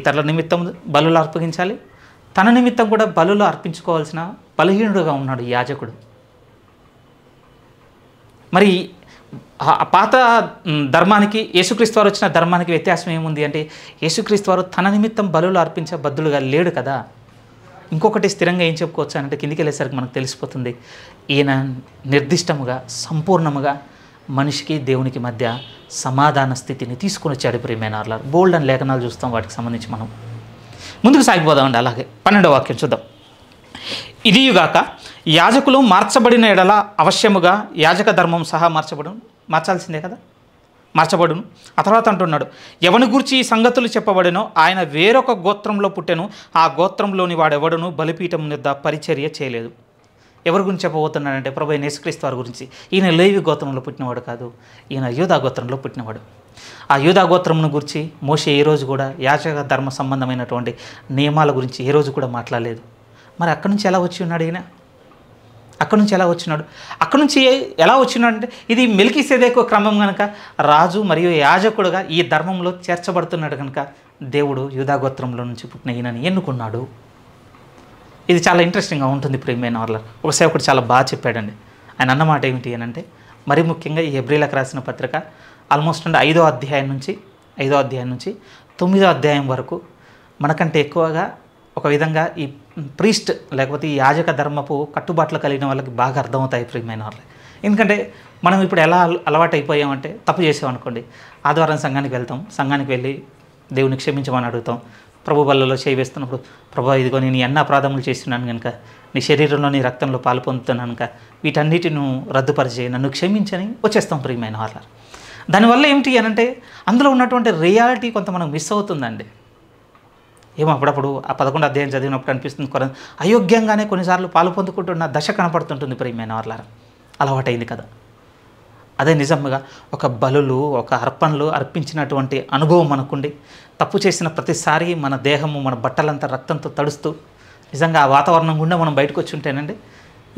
ఇతరుల నిమిత్తం బలులు అర్పగించాలి తన నిమిత్తం కూడా బలులు అర్పించుకోవాల్సిన బలహీనుడుగా ఉన్నాడు యాజకుడు మరి పాత ధర్మానికి యేసుక్రీస్తు వారు వచ్చిన ధర్మానికి వ్యత్యాసం ఏముంది అంటే యేసుక్రీస్తు వారు తన నిమిత్తం బలులు అర్పించే బద్దులుగా లేడు కదా ఇంకొకటి స్థిరంగా ఏం చెప్పుకోవచ్చు అంటే కిందికి వెళ్ళేసరికి మనకు తెలిసిపోతుంది ఈయన నిర్దిష్టముగా సంపూర్ణముగా మనిషికి దేవునికి మధ్య సమాధాన స్థితిని తీసుకుని వచ్చాడు ప్రియమైన అర్లారు బోల్డ్ అని లేఖనాలు చూస్తాం వాటికి సంబంధించి మనం ముందుకు సాగిపోదామండి అలాగే పన్నెండో వాక్యం చూద్దాం ఇదియుగాక యాజకులు మార్చబడిన ఎడల అవశ్యముగా యాజక ధర్మం సహా మార్చబడును మార్చాల్సిందే కదా మార్చబడును ఆ తర్వాత అంటున్నాడు ఎవని గురించి ఈ సంగతులు చెప్పబడినో ఆయన వేరొక గోత్రంలో పుట్టెను ఆ గోత్రంలోని వాడెవడను బలిపీఠం నిద్ద పరిచర్య చేయలేదు ఎవరి గురించి చెప్పబోతున్నాడంటే ప్రభు నేసుక్రీస్తు వారి గురించి ఈయన లేవి గోత్రంలో పుట్టినవాడు కాదు ఈయన యూధా గోత్రంలో పుట్టినవాడు ఆ యూధా గోత్రంను గురించి మోసే ఏ రోజు కూడా యాచక ధర్మ సంబంధమైనటువంటి నియమాల గురించి ఏ రోజు కూడా మాట్లాడలేదు మరి అక్కడి నుంచి ఎలా వచ్చి ఉన్నాడు ఈయన అక్కడ నుంచి ఎలా వచ్చినాడు అక్కడ నుంచి ఎలా వచ్చినాడు అంటే ఇది మెలికిసేదేకు క్రమం కనుక రాజు మరియు యాజకుడుగా ఈ ధర్మంలో చేర్చబడుతున్నాడు కనుక దేవుడు యుధాగోత్రంలో నుంచి పుట్టిన ఈయనని ఎన్నుకున్నాడు ఇది చాలా ఇంట్రెస్టింగ్గా ఉంటుంది ప్రేమైన వాళ్ళ ఒక సేవకుడు చాలా బాగా చెప్పాడండి ఆయన అన్నమాట ఏమిటి అని అంటే మరీ ముఖ్యంగా ఈ ఎబ్రిలకు రాసిన పత్రిక ఆల్మోస్ట్ అంటే ఐదో అధ్యాయం నుంచి ఐదో అధ్యాయం నుంచి తొమ్మిదో అధ్యాయం వరకు మనకంటే ఎక్కువగా ఒక విధంగా ఈ ప్రీస్ట్ లేకపోతే ఈ యాజక ధర్మపు కట్టుబాట్లు కలిగిన వాళ్ళకి బాగా అర్థమవుతాయి ప్రియమైన వాళ్ళకి ఎందుకంటే మనం ఇప్పుడు ఎలా అలవాటు అయిపోయామంటే తప్పు చేసామనుకోండి ఆదివారం సంఘానికి వెళ్తాం సంఘానికి వెళ్ళి దేవుని క్షమించమని అడుగుతాం ప్రభు బల్లలో చేయి ప్రభు ఇదిగో నేను ఎన్న అపరాధములు చేస్తున్నాను కనుక నీ శరీరంలో నీ రక్తంలో పాలు పొందుతున్నాను కనుక వీటన్నిటి నువ్వు రద్దుపరిచే నన్ను క్షమించని వచ్చేస్తాం ప్రియమైన వాళ్ళ దానివల్ల ఏమిటి అనంటే అందులో ఉన్నటువంటి రియాలిటీ కొంత మనకు మిస్ అవుతుందండి ఏమో అప్పుడప్పుడు ఆ పదకొండు అధ్యాయం చదివినప్పుడు అనిపిస్తుంది కొన్ని అయోగ్యంగానే కొన్నిసార్లు పాలు పొందుకుంటున్న దశ కనపడుతుంటుంది ప్రియమైన వర్లారా అలవాటైంది కదా అదే నిజంగా ఒక బలులు ఒక అర్పణలు అర్పించినటువంటి అనుభవం మనకుండి తప్పు చేసిన ప్రతిసారి మన దేహము మన బట్టలంతా రక్తంతో తడుస్తూ నిజంగా ఆ వాతావరణం గుండా మనం బయటకు వచ్చి ఉంటేనండి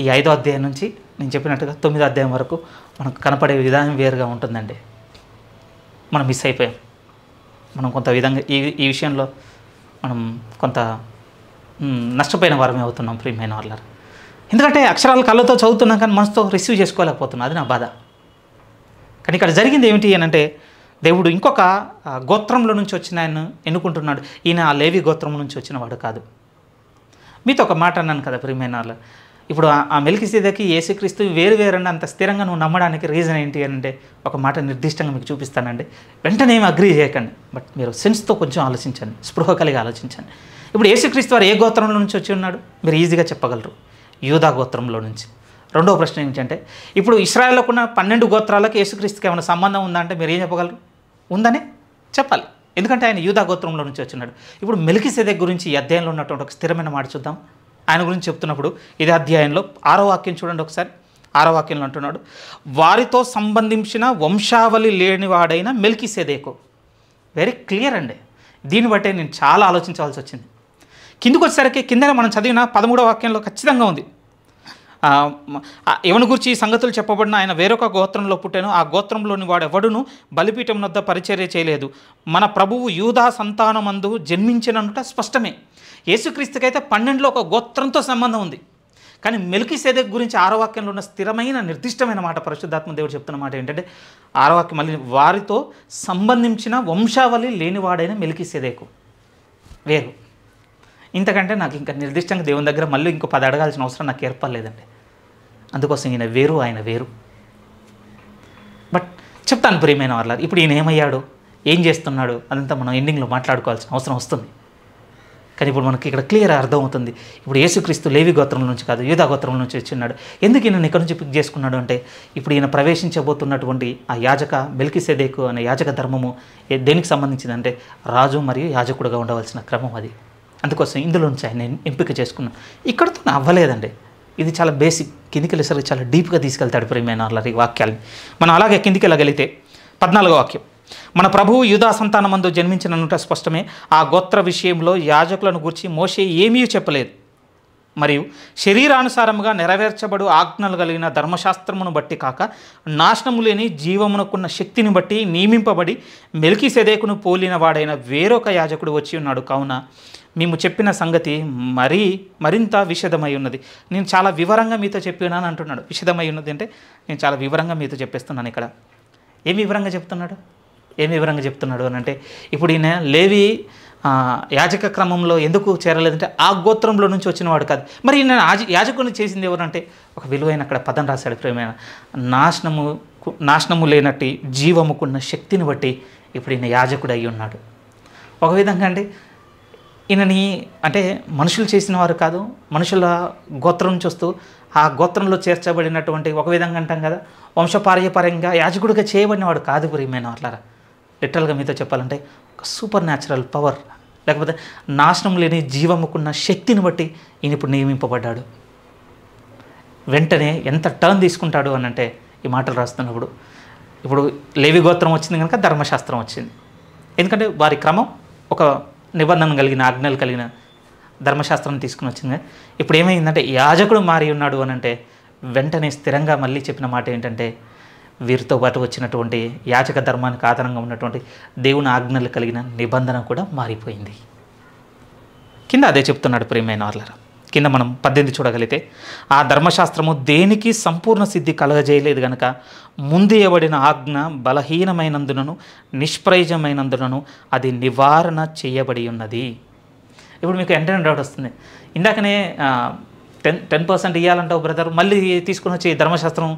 ఈ ఐదో అధ్యాయం నుంచి నేను చెప్పినట్టుగా తొమ్మిదో అధ్యాయం వరకు మనకు కనపడే విధానం వేరుగా ఉంటుందండి మనం మిస్ అయిపోయాం మనం కొంత విధంగా ఈ ఈ విషయంలో మనం కొంత నష్టపోయిన వారమే అవుతున్నాం ప్రియమైన వాళ్ళ ఎందుకంటే అక్షరాలు కళ్ళతో చదువుతున్నాం కానీ మనసుతో రిసీవ్ చేసుకోలేకపోతున్నాం అది నా బాధ కానీ ఇక్కడ జరిగింది ఏమిటి అని అంటే దేవుడు ఇంకొక గోత్రంలో నుంచి వచ్చిన ఆయన ఎన్నుకుంటున్నాడు ఈయన ఆ లేవి గోత్రం నుంచి వచ్చినవాడు కాదు మీతో ఒక మాట అన్నాను కదా ప్రియమైన ఇప్పుడు ఆ సీదకి ఏసుక్రీస్తు వేరు వేరండి అంత స్థిరంగా నువ్వు నమ్మడానికి రీజన్ ఏంటి అంటే ఒక మాట నిర్దిష్టంగా మీకు చూపిస్తానండి వెంటనే ఏమి అగ్రీ చేయకండి బట్ మీరు సెన్స్తో కొంచెం ఆలోచించండి స్పృహ కలిగి ఆలోచించండి ఇప్పుడు ఏసుక్రీస్తు వారు ఏ గోత్రంలో నుంచి వచ్చి ఉన్నాడు మీరు ఈజీగా చెప్పగలరు యూదా గోత్రంలో నుంచి రెండో ప్రశ్న ఏంటంటే ఇప్పుడు ఇస్రాయల్లో ఉన్న పన్నెండు గోత్రాలకు ఏసుక్రీస్తుకి ఏమైనా సంబంధం ఉందా అంటే మీరు ఏం చెప్పగలరు ఉందని చెప్పాలి ఎందుకంటే ఆయన యూదా గోత్రంలో నుంచి వచ్చినాడు ఇప్పుడు సెదక్ గురించి ఈ అధ్యాయంలో ఉన్నటువంటి ఒక స్థిరమైన మాట చూద్దాం ఆయన గురించి చెప్తున్నప్పుడు ఇదే అధ్యాయంలో ఆరో వాక్యం చూడండి ఒకసారి ఆరో వాక్యంలో అంటున్నాడు వారితో సంబంధించిన వంశావళి లేనివాడైన మెల్కిసేదేకు వెరీ క్లియర్ అండి దీన్ని బట్టే నేను చాలా ఆలోచించవలసి వచ్చింది కిందకు వచ్చేసరికి కిందనే మనం చదివిన పదమూడో వాక్యంలో ఖచ్చితంగా ఉంది ఎవని గురించి ఈ సంగతులు చెప్పబడిన ఆయన వేరొక గోత్రంలో పుట్టాను ఆ గోత్రంలోని ఎవడును బలిపీఠం వద్ద పరిచర్య చేయలేదు మన ప్రభువు యూదా సంతానమందు జన్మించినట స్పష్టమే యేసుక్రీస్తుకైతే పన్నెండులో ఒక గోత్రంతో సంబంధం ఉంది కానీ మెలికి సేదక్ గురించి ఆరో వాక్యంలో ఉన్న స్థిరమైన నిర్దిష్టమైన మాట పరిశుద్ధాత్మ దేవుడు చెప్తున్న మాట ఏంటంటే ఆరో వాక్యం మళ్ళీ వారితో సంబంధించిన వంశావళి లేనివాడైన మెలికి సేదేకు వేరు ఇంతకంటే నాకు ఇంకా నిర్దిష్టంగా దేవుని దగ్గర మళ్ళీ ఇంకో పది అడగాల్సిన అవసరం నాకు ఏర్పడలేదండి అందుకోసం ఈయన వేరు ఆయన వేరు బట్ చెప్తాను ప్రియమైన వాళ్ళ ఇప్పుడు ఈయన ఏమయ్యాడు ఏం చేస్తున్నాడు అదంతా మనం ఎండింగ్లో మాట్లాడుకోవాల్సిన అవసరం వస్తుంది కానీ ఇప్పుడు మనకి ఇక్కడ క్లియర్ అర్థమవుతుంది ఇప్పుడు యేసుక్రీస్తు లేవి గోత్రంలో నుంచి కాదు యూధా గోత్రంలో నుంచి వచ్చిన్నాడు ఎందుకు ఈయన ఇక్కడ నుంచి పిక్ చేసుకున్నాడు అంటే ఇప్పుడు ఈయన ప్రవేశించబోతున్నటువంటి ఆ యాజక బెల్కిసెదేకు అనే యాజక ధర్మము దేనికి సంబంధించిందంటే రాజు మరియు యాజకుడుగా ఉండవలసిన క్రమం అది అందుకోసం ఇందులో నుంచి ఆయన ఎంపిక చేసుకున్నాను ఇక్కడతో అవ్వలేదండి ఇది చాలా బేసిక్ కిందికి వెళ్ళేసరికి చాలా డీప్గా తీసుకెళ్తాడు ప్రేమైన వాక్యాలని మనం అలాగే కిందికి వెళ్ళగలిగితే పద్నాలుగో వాక్యం మన ప్రభువు యూదా సంతానమందు జన్మించినట స్పష్టమే ఆ గోత్ర విషయంలో యాజకులను గురించి మోసే ఏమీ చెప్పలేదు మరియు శరీరానుసారముగా నెరవేర్చబడు ఆజ్ఞలు కలిగిన ధర్మశాస్త్రమును బట్టి కాక నాశనము లేని జీవమునకున్న శక్తిని బట్టి నియమింపబడి మెలికి సెదేకును పోలిన వాడైన వేరొక యాజకుడు వచ్చి ఉన్నాడు కావున మేము చెప్పిన సంగతి మరీ మరింత విషదమై ఉన్నది నేను చాలా వివరంగా మీతో చెప్పినాను అంటున్నాడు విషదమై ఉన్నది అంటే నేను చాలా వివరంగా మీతో చెప్పేస్తున్నాను ఇక్కడ ఏం వివరంగా చెప్తున్నాడు ఏం వివరంగా చెప్తున్నాడు అని అంటే ఇప్పుడు ఈయన లేవి యాజక క్రమంలో ఎందుకు చేరలేదంటే ఆ గోత్రంలో నుంచి వచ్చినవాడు కాదు మరి ఈయన యాజకుని చేసింది ఎవరంటే ఒక విలువైన అక్కడ పదం రాశాడు ప్రేమైన నాశనము నాశనము లేనట్టు జీవముకున్న శక్తిని బట్టి ఇప్పుడు ఈయన యాజకుడు అయి ఉన్నాడు ఒక విధంగా అండి ఈయనని అంటే మనుషులు చేసిన వారు కాదు మనుషుల గోత్రం నుంచి వస్తూ ఆ గోత్రంలో చేర్చబడినటువంటి ఒక విధంగా అంటాం కదా వంశపార్యపరంగా యాజకుడిగా చేయబడినవాడు కాదు ప్రియమైన అట్లారా లిటరల్గా మీతో చెప్పాలంటే ఒక సూపర్ న్యాచురల్ పవర్ లేకపోతే నాశనం లేని జీవముకున్న శక్తిని బట్టి ఈయన ఇప్పుడు నియమింపబడ్డాడు వెంటనే ఎంత టర్న్ తీసుకుంటాడు అని అంటే ఈ మాటలు రాస్తున్నప్పుడు ఇప్పుడు లేవి గోత్రం వచ్చింది కనుక ధర్మశాస్త్రం వచ్చింది ఎందుకంటే వారి క్రమం ఒక నిబంధన కలిగిన ఆజ్ఞలు కలిగిన ధర్మశాస్త్రం తీసుకుని వచ్చింది ఇప్పుడు ఏమైందంటే యాజకుడు మారి ఉన్నాడు అని అంటే వెంటనే స్థిరంగా మళ్ళీ చెప్పిన మాట ఏంటంటే వీరితో పాటు వచ్చినటువంటి యాచక ధర్మానికి ఆధారంగా ఉన్నటువంటి దేవుని ఆజ్ఞలు కలిగిన నిబంధన కూడా మారిపోయింది కింద అదే చెప్తున్నాడు ప్రియమైన వాళ్ళరా కింద మనం పద్దెనిమిది చూడగలిగితే ఆ ధర్మశాస్త్రము దేనికి సంపూర్ణ సిద్ధి కలగజేయలేదు గనక ముందేయబడిన ఆజ్ఞ బలహీనమైనందునను నిష్ప్రయోజమైనందునను అది నివారణ చేయబడి ఉన్నది ఇప్పుడు మీకు ఎంటనే డౌట్ వస్తుంది ఇందాకనే టెన్ టెన్ పర్సెంట్ ఇవ్వాలంటావు బ్రదర్ మళ్ళీ తీసుకుని వచ్చి ధర్మశాస్త్రం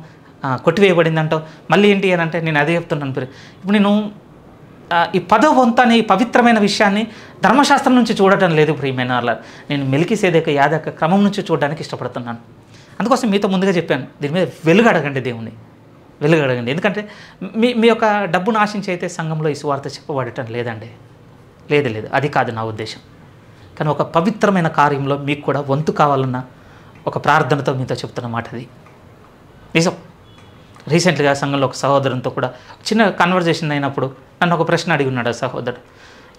కొట్టివేయబడింది అంటావు మళ్ళీ ఏంటి అని అంటే నేను అదే చెప్తున్నాను పేరు ఇప్పుడు నేను ఈ పదవ వంత అనే పవిత్రమైన విషయాన్ని ధర్మశాస్త్రం నుంచి చూడటం లేదు ఇప్పుడు ఈ నేను మెలికిసేదక యాదక క్రమం నుంచి చూడడానికి ఇష్టపడుతున్నాను అందుకోసం మీతో ముందుగా చెప్పాను దీని మీద వెలుగు అడగండి దేవుని వెలుగు అడగండి ఎందుకంటే మీ మీ యొక్క డబ్బును ఆశించి అయితే సంఘంలో ఈ సువార్త చెప్పబడటం లేదండి లేదు లేదు అది కాదు నా ఉద్దేశం కానీ ఒక పవిత్రమైన కార్యంలో మీకు కూడా వంతు కావాలన్న ఒక ప్రార్థనతో మీతో చెప్తున్న మాట అది నిజం రీసెంట్గా సంఘంలో ఒక సహోదరునితో కూడా చిన్న కన్వర్జేషన్ అయినప్పుడు నన్ను ఒక ప్రశ్న అడిగి ఉన్నాడు ఆ సహోదరుడు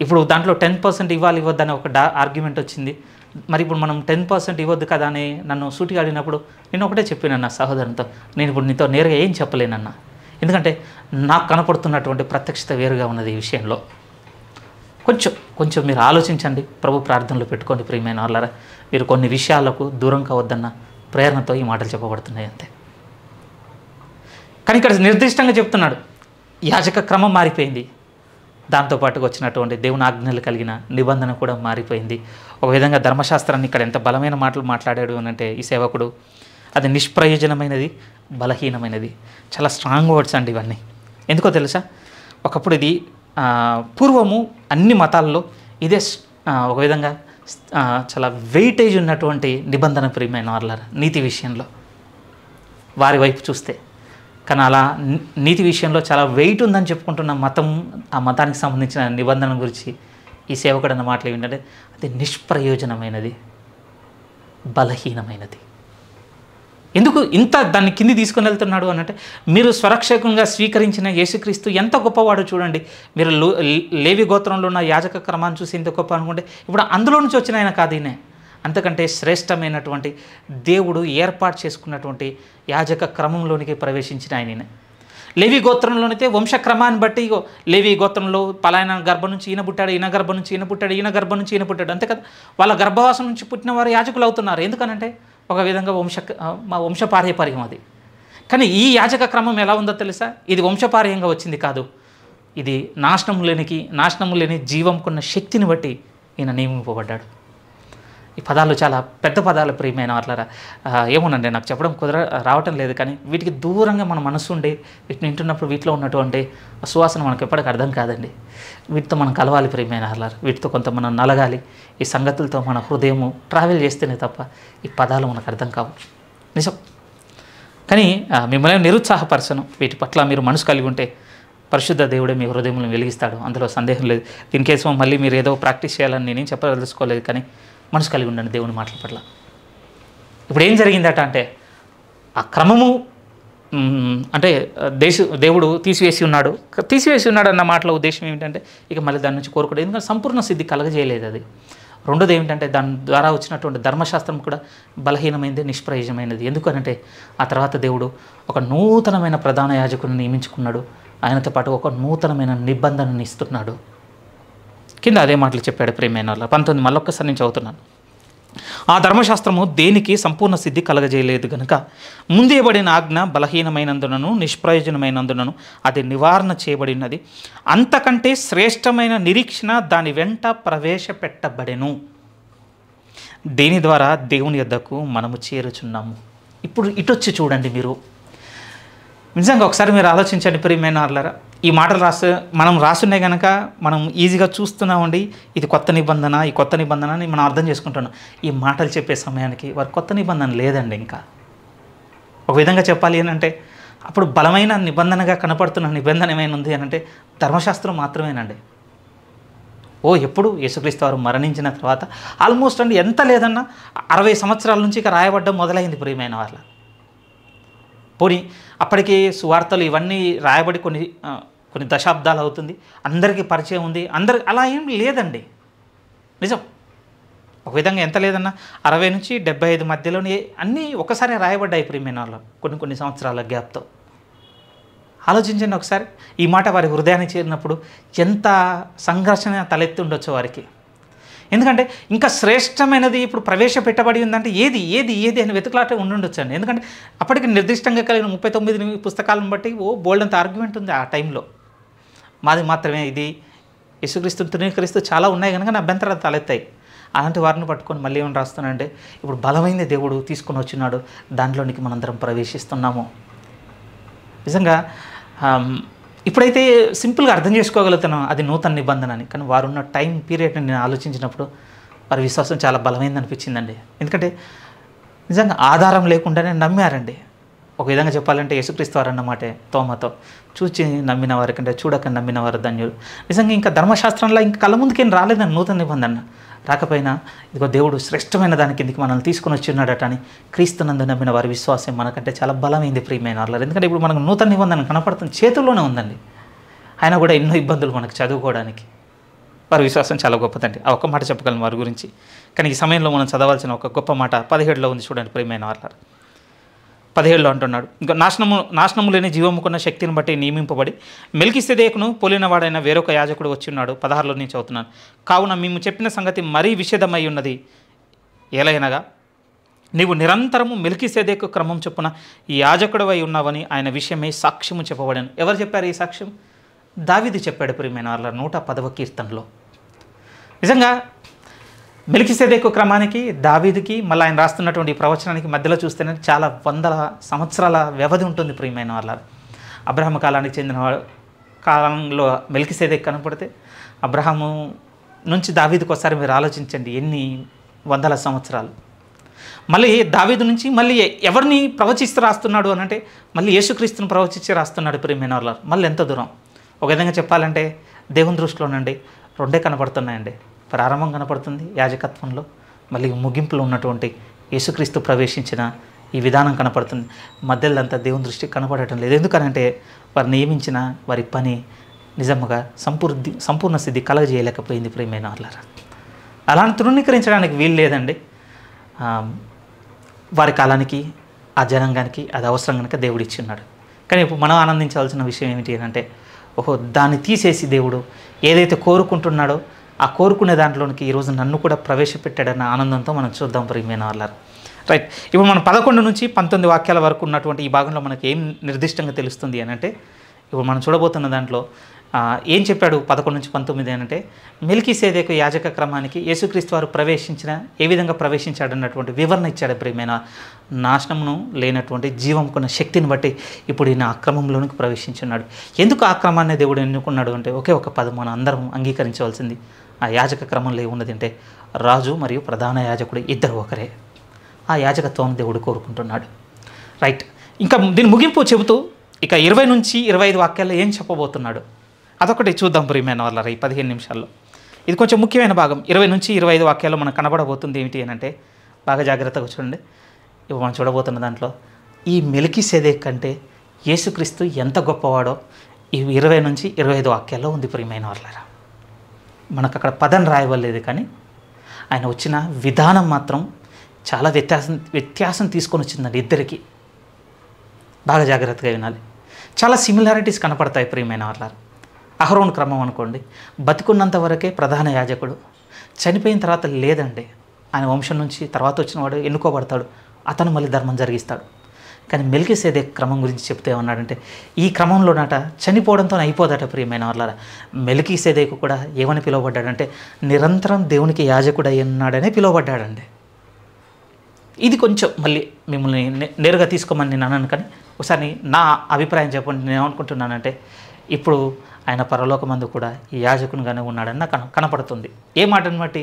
ఇప్పుడు దాంట్లో టెన్ పర్సెంట్ ఇవ్వాలి ఇవ్వద్దని ఒక డా ఆర్గ్యుమెంట్ వచ్చింది మరి ఇప్పుడు మనం టెన్ పర్సెంట్ ఇవ్వద్దు కదా అని నన్ను సూటిగా అడిగినప్పుడు నేను ఒకటే చెప్పాను నా సహోదరంతో నేను ఇప్పుడు నీతో నేరుగా ఏం చెప్పలేనన్నా ఎందుకంటే నాకు కనపడుతున్నటువంటి ప్రత్యక్షత వేరుగా ఉన్నది ఈ విషయంలో కొంచెం కొంచెం మీరు ఆలోచించండి ప్రభు ప్రార్థనలు పెట్టుకోండి ప్రియమైన వాళ్ళరా మీరు కొన్ని విషయాలకు దూరం కావద్దన్న ప్రేరణతో ఈ మాటలు చెప్పబడుతున్నాయి అంతే కానీ ఇక్కడ నిర్దిష్టంగా చెప్తున్నాడు యాజక క్రమం మారిపోయింది దాంతోపాటుగా వచ్చినటువంటి దేవుని ఆజ్ఞలు కలిగిన నిబంధన కూడా మారిపోయింది ఒక విధంగా ధర్మశాస్త్రాన్ని ఇక్కడ ఎంత బలమైన మాటలు మాట్లాడాడు అంటే ఈ సేవకుడు అది నిష్ప్రయోజనమైనది బలహీనమైనది చాలా స్ట్రాంగ్ వర్డ్స్ అండి ఇవన్నీ ఎందుకో తెలుసా ఒకప్పుడు ఇది పూర్వము అన్ని మతాల్లో ఇదే ఒక విధంగా చాలా వెయిటేజ్ ఉన్నటువంటి నిబంధన ప్రియమైన వాళ్ళ నీతి విషయంలో వారి వైపు చూస్తే కానీ అలా నీతి విషయంలో చాలా వెయిట్ ఉందని చెప్పుకుంటున్న మతం ఆ మతానికి సంబంధించిన నిబంధన గురించి ఈ సేవకుడు అన్న మాటలు ఏంటంటే అది నిష్ప్రయోజనమైనది బలహీనమైనది ఎందుకు ఇంత దాన్ని కింది తీసుకుని వెళ్తున్నాడు అనంటే మీరు స్వరక్షకంగా స్వీకరించిన యేసుక్రీస్తు ఎంత గొప్పవాడో చూడండి మీరు లేవి గోత్రంలో ఉన్న యాజక క్రమాన్ని చూసి ఇంత గొప్ప అనుకుంటే ఇప్పుడు అందులో నుంచి వచ్చిన ఆయన కాదు ఈయనే అంతకంటే శ్రేష్టమైనటువంటి దేవుడు ఏర్పాటు చేసుకున్నటువంటి యాజక క్రమంలోనికి ప్రవేశించిన ఆయననే లెవి గోత్రంలోనైతే వంశక్రమాన్ని బట్టి లెవి గోత్రంలో పలాయన గర్భం నుంచి ఈయన పుట్టాడు ఈయన గర్భం నుంచి ఈయన పుట్టాడు ఈయన గర్భం నుంచి ఈయన పుట్టాడు అంతే కదా వాళ్ళ గర్భవాసం నుంచి పుట్టిన వారు యాజకులు అవుతున్నారు ఎందుకనంటే ఒక విధంగా వంశ మా వంశపార్యపర్యం అది కానీ ఈ యాజక క్రమం ఎలా ఉందో తెలుసా ఇది వంశపార్యంగా వచ్చింది కాదు ఇది నాశనం లేనికి నాశనం లేని జీవంకున్న శక్తిని బట్టి ఈయన నియమింపబడ్డాడు ఈ పదాలు చాలా పెద్ద పదాలు ప్రియమైన అట్లా ఏమునండి నాకు చెప్పడం కుదర రావటం లేదు కానీ వీటికి దూరంగా మన మనసు ఉండి వీటిని వింటున్నప్పుడు వీటిలో ఉన్నటువంటి సువాసన మనకు ఎప్పటికీ అర్థం కాదండి వీటితో మనం కలవాలి ప్రియమైన వాళ్ళారు వీటితో కొంత మనం నలగాలి ఈ సంగతులతో మన హృదయము ట్రావెల్ చేస్తేనే తప్ప ఈ పదాలు మనకు అర్థం కావు నిజం కానీ మిమ్మల్ని నిరుత్సాహపరచను వీటి పట్ల మీరు మనసు కలిగి ఉంటే పరిశుద్ధ దేవుడే మీ హృదయంలో వెలిగిస్తాడు అందులో సందేహం లేదు దీనికేసం మళ్ళీ మీరు ఏదో ప్రాక్టీస్ చేయాలని నేనేం చెప్పదలుచుకోలేదు కానీ మనసు కలిగి ఉండండి దేవుని మాటల పట్ల ఇప్పుడు ఏం జరిగిందట అంటే ఆ క్రమము అంటే దేశ దేవుడు తీసివేసి ఉన్నాడు తీసివేసి ఉన్నాడు అన్న మాటల ఉద్దేశం ఏమిటంటే ఇక మళ్ళీ దాని నుంచి కోరుకోడు ఎందుకంటే సంపూర్ణ సిద్ధి కలగజేయలేదు అది రెండోది ఏమిటంటే దాని ద్వారా వచ్చినటువంటి ధర్మశాస్త్రం కూడా బలహీనమైనది నిష్ప్రయోజనమైనది ఎందుకనంటే ఆ తర్వాత దేవుడు ఒక నూతనమైన ప్రధాన యాజకుని నియమించుకున్నాడు ఆయనతో పాటు ఒక నూతనమైన నిబంధనని ఇస్తున్నాడు కింద అదే మాటలు చెప్పాడు ప్రేమైన వాళ్ళ పంతొమ్మిది మళ్ళొక్కసారి నేను చదువుతున్నాను ఆ ధర్మశాస్త్రము దేనికి సంపూర్ణ సిద్ధి కలగజేయలేదు గనుక ముందేయబడిన ఆజ్ఞ బలహీనమైనందునను నిష్ప్రయోజనమైనందునను అది నివారణ చేయబడినది అంతకంటే శ్రేష్టమైన నిరీక్షణ దాని వెంట ప్రవేశపెట్టబడెను దీని ద్వారా దేవుని యొద్దకు మనము చేరుచున్నాము ఇప్పుడు ఇటొచ్చి చూడండి మీరు నిజంగా ఒకసారి మీరు ఆలోచించండి ప్రియమైన వాళ్ళరా ఈ మాటలు రాస్తు మనం రాసున్నాయి కనుక మనం ఈజీగా చూస్తున్నామండి ఇది కొత్త నిబంధన ఈ కొత్త నిబంధన అని మనం అర్థం చేసుకుంటున్నాం ఈ మాటలు చెప్పే సమయానికి వారు కొత్త నిబంధన లేదండి ఇంకా ఒక విధంగా చెప్పాలి అంటే అప్పుడు బలమైన నిబంధనగా కనపడుతున్న నిబంధన ఏమైనా ఉంది అని అంటే ధర్మశాస్త్రం మాత్రమేనండి ఓ ఎప్పుడు యేసుక్రీస్తు వారు మరణించిన తర్వాత ఆల్మోస్ట్ అండి ఎంత లేదన్నా అరవై సంవత్సరాల నుంచి ఇక రాయబడ్డం మొదలైంది ప్రియమైన వాళ్ళ పోనీ అప్పటికి సువార్తలు ఇవన్నీ రాయబడి కొన్ని కొన్ని దశాబ్దాలు అవుతుంది అందరికీ పరిచయం ఉంది అందరు అలా ఏం లేదండి నిజం ఒక విధంగా ఎంత లేదన్నా అరవై నుంచి డెబ్బై ఐదు మధ్యలోనే అన్నీ ఒకసారి రాయబడ్డాయి ప్రియమైనలో కొన్ని కొన్ని సంవత్సరాల గ్యాప్తో ఆలోచించండి ఒకసారి ఈ మాట వారి హృదయాన్ని చేరినప్పుడు ఎంత సంఘర్షణ తలెత్తి ఉండొచ్చు వారికి ఎందుకంటే ఇంకా శ్రేష్టమైనది ఇప్పుడు ప్రవేశపెట్టబడి ఉందంటే ఏది ఏది ఏది అని వెతుకులాటే ఉండుండొచ్చు అండి ఎందుకంటే అప్పటికి నిర్దిష్టంగా కలిగిన ముప్పై తొమ్మిది పుస్తకాలను బట్టి ఓ బోల్డ్ అంత ఆర్గ్యుమెంట్ ఉంది ఆ టైంలో మాది మాత్రమే ఇది యశుక్రీస్తు తృణీకరిస్తూ చాలా ఉన్నాయి కనుక నా అభ్యంతరాలు తలెత్తాయి అలాంటి వారిని పట్టుకొని మళ్ళీ ఏమని రాస్తున్నానంటే ఇప్పుడు బలమైన దేవుడు తీసుకొని వచ్చినాడు దాంట్లోనికి మనందరం ప్రవేశిస్తున్నాము నిజంగా ఇప్పుడైతే సింపుల్గా అర్థం చేసుకోగలుగుతున్నాం అది నూతన నిబంధన అని కానీ వారున్న టైం పీరియడ్ని నేను ఆలోచించినప్పుడు వారి విశ్వాసం చాలా బలమైంది అనిపించిందండి ఎందుకంటే నిజంగా ఆధారం లేకుండానే నమ్మారండి ఒక విధంగా చెప్పాలంటే యేసుక్రీస్తు వారు అన్నమాటే తోమతో చూచి నమ్మిన వారికంటే చూడక నమ్మిన వారు ధన్యుడు నిజంగా ఇంకా ధర్మశాస్త్రంలో ఇంకా కళ్ళ ముందుకేం రాలేదని నూతన నిబంధన రాకపోయినా ఇదిగో దేవుడు శ్రేష్టమైన దాని కిందకి మనల్ని తీసుకుని వచ్చిన్నాడట అని క్రీస్తునందు నమ్మిన వారి విశ్వాసం మనకంటే చాలా బలమైంది ప్రియమైన వాళ్ళు ఎందుకంటే ఇప్పుడు మనకు నూతన నిబంధన కనపడుతుంది చేతుల్లోనే ఉందండి ఆయన కూడా ఎన్నో ఇబ్బందులు మనకు చదువుకోవడానికి వారి విశ్వాసం చాలా గొప్పదండి ఆ ఒక్క మాట చెప్పగలను వారి గురించి కానీ ఈ సమయంలో మనం చదవాల్సిన ఒక గొప్ప మాట పదిహేడులో ఉంది చూడండి ప్రియమైన వాళ్ళు పదిహేడులో అంటున్నాడు ఇంకా నాశనము నాశనము లేని జీవముకున్న శక్తిని బట్టి నియమింపబడి మెలికిస్తేదేకును పోలినవాడైన వేరొక యాజకుడు వచ్చి ఉన్నాడు పదహారులో నుంచి అవుతున్నాను కావున మేము చెప్పిన సంగతి మరీ విషేదమై ఉన్నది ఎలైనగా నీవు నిరంతరము మెలికిసేదేకు క్రమం చొప్పున యాజకుడవై ఉన్నావని ఆయన విషయమై సాక్ష్యము చెప్పబడాను ఎవరు చెప్పారు ఈ సాక్ష్యం దావిది చెప్పాడు ప్రియమైన వాళ్ళ నూట పదవ కీర్తనలో నిజంగా మెలికిసేదేకు క్రమానికి దావీదుకి మళ్ళీ ఆయన రాస్తున్నటువంటి ప్రవచనానికి మధ్యలో చూస్తేనే చాలా వందల సంవత్సరాల వ్యవధి ఉంటుంది ప్రియమైన వాళ్ళ అబ్రహం కాలానికి చెందిన కాలంలో మెలికిసేదే కనపడితే అబ్రహము నుంచి దావీదికి ఒకసారి మీరు ఆలోచించండి ఎన్ని వందల సంవత్సరాలు మళ్ళీ దావీదు నుంచి మళ్ళీ ఎవరిని ప్రవచిస్తూ రాస్తున్నాడు అని అంటే మళ్ళీ యేసుక్రీస్తుని ప్రవచించి రాస్తున్నాడు ప్రియమైన వాళ్ళ మళ్ళీ ఎంత దూరం ఒక విధంగా చెప్పాలంటే దేవుని దృష్టిలోనండి రెండే కనబడుతున్నాయండి ప్రారంభం కనపడుతుంది యాజకత్వంలో మళ్ళీ ముగింపులు ఉన్నటువంటి యేసుక్రీస్తు ప్రవేశించిన ఈ విధానం కనపడుతుంది అంతా దేవుని దృష్టికి కనపడటం లేదు ఎందుకనంటే వారు నియమించిన వారి పని నిజముగా సంపూర్తి సంపూర్ణ సిద్ధి కలగజేయలేకపోయింది ప్రేమైన వాళ్ళ అలాంటి తృణీకరించడానికి వీలు లేదండి వారి కాలానికి ఆ జనాంగానికి అది అవసరం కనుక దేవుడు ఇచ్చిన్నాడు కానీ ఇప్పుడు మనం ఆనందించాల్సిన విషయం ఏమిటి అంటే ఓహో దాన్ని తీసేసి దేవుడు ఏదైతే కోరుకుంటున్నాడో ఆ కోరుకునే దాంట్లోనికి ఈరోజు నన్ను కూడా ప్రవేశపెట్టాడన్న ఆనందంతో మనం చూద్దాం ప్రియమైన వాళ్ళారు రైట్ ఇప్పుడు మనం పదకొండు నుంచి పంతొమ్మిది వాక్యాల వరకు ఉన్నటువంటి ఈ భాగంలో మనకి ఏం నిర్దిష్టంగా తెలుస్తుంది అని అంటే ఇప్పుడు మనం చూడబోతున్న దాంట్లో ఏం చెప్పాడు పదకొండు నుంచి పంతొమ్మిది అంటే మిల్కీ సేదేకు యాజక క్రమానికి యేసుక్రీస్తు వారు ప్రవేశించిన ఏ విధంగా ప్రవేశించాడు అన్నటువంటి వివరణ ఇచ్చాడు ప్రియమైన నాశనమును లేనటువంటి జీవంకున్న శక్తిని బట్టి ఇప్పుడు ఈయన అక్రమంలోనికి ప్రవేశించున్నాడు ఎందుకు ఆ క్రమాన్ని దేవుడు ఎన్నుకున్నాడు అంటే ఒకే ఒక పదం మనం అందరం అంగీకరించవలసింది ఆ యాజక క్రమంలో ఏమున్నది అంటే రాజు మరియు ప్రధాన యాజకుడు ఇద్దరు ఒకరే ఆ యాజకత్వం దేవుడు కోరుకుంటున్నాడు రైట్ ఇంకా దీని ముగింపు చెబుతూ ఇక ఇరవై నుంచి ఇరవై ఐదు వాక్యాల్లో ఏం చెప్పబోతున్నాడు అదొకటి చూద్దాం ప్రియమైన వాళ్ళ ఈ పదిహేను నిమిషాల్లో ఇది కొంచెం ముఖ్యమైన భాగం ఇరవై నుంచి ఇరవై ఐదు వాక్యాల్లో మనకు కనబడబోతుంది ఏమిటి అని అంటే బాగా జాగ్రత్తగా చూడండి ఇప్పుడు మనం చూడబోతున్న దాంట్లో ఈ మెలికి సేదే కంటే యేసుక్రీస్తు ఎంత గొప్పవాడో ఈ ఇరవై నుంచి ఇరవై ఐదు వాక్యాల్లో ఉంది ప్రియమైన వాళ్ళరా మనకు అక్కడ పదం రాయవలేదు కానీ ఆయన వచ్చిన విధానం మాత్రం చాలా వ్యత్యాసం వ్యత్యాసం తీసుకొని వచ్చిందండి ఇద్దరికి బాగా జాగ్రత్తగా వినాలి చాలా సిమిలారిటీస్ కనపడతాయి ప్రియమైన వాళ్ళారు అహరోన్ క్రమం అనుకోండి బతికున్నంత వరకే ప్రధాన యాజకుడు చనిపోయిన తర్వాత లేదండి ఆయన వంశం నుంచి తర్వాత వచ్చిన వాడు ఎన్నుకోబడతాడు అతను మళ్ళీ ధర్మం జరిగిస్తాడు కానీ మెలికేసేదే క్రమం గురించి చెప్తే ఏమన్నాడంటే ఈ క్రమంలోనట చనిపోవడంతో అయిపోదట ప్రియమైన వాళ్ళ మెలికిసేదేకు కూడా ఏమని పిలువబడ్డాడంటే నిరంతరం దేవునికి యాజకుడు అయ్యన్నాడనే పిలువబడ్డాడండి ఇది కొంచెం మళ్ళీ మిమ్మల్ని నేరుగా తీసుకోమని నేను అన్నాను కానీ ఒకసారి నా అభిప్రాయం చెప్పండి నేను అనుకుంటున్నానంటే ఇప్పుడు ఆయన పరలోకమందు కూడా ఈ యాజకునిగానే ఉన్నాడన్న కన కనపడుతుంది ఏ మాటను బట్టి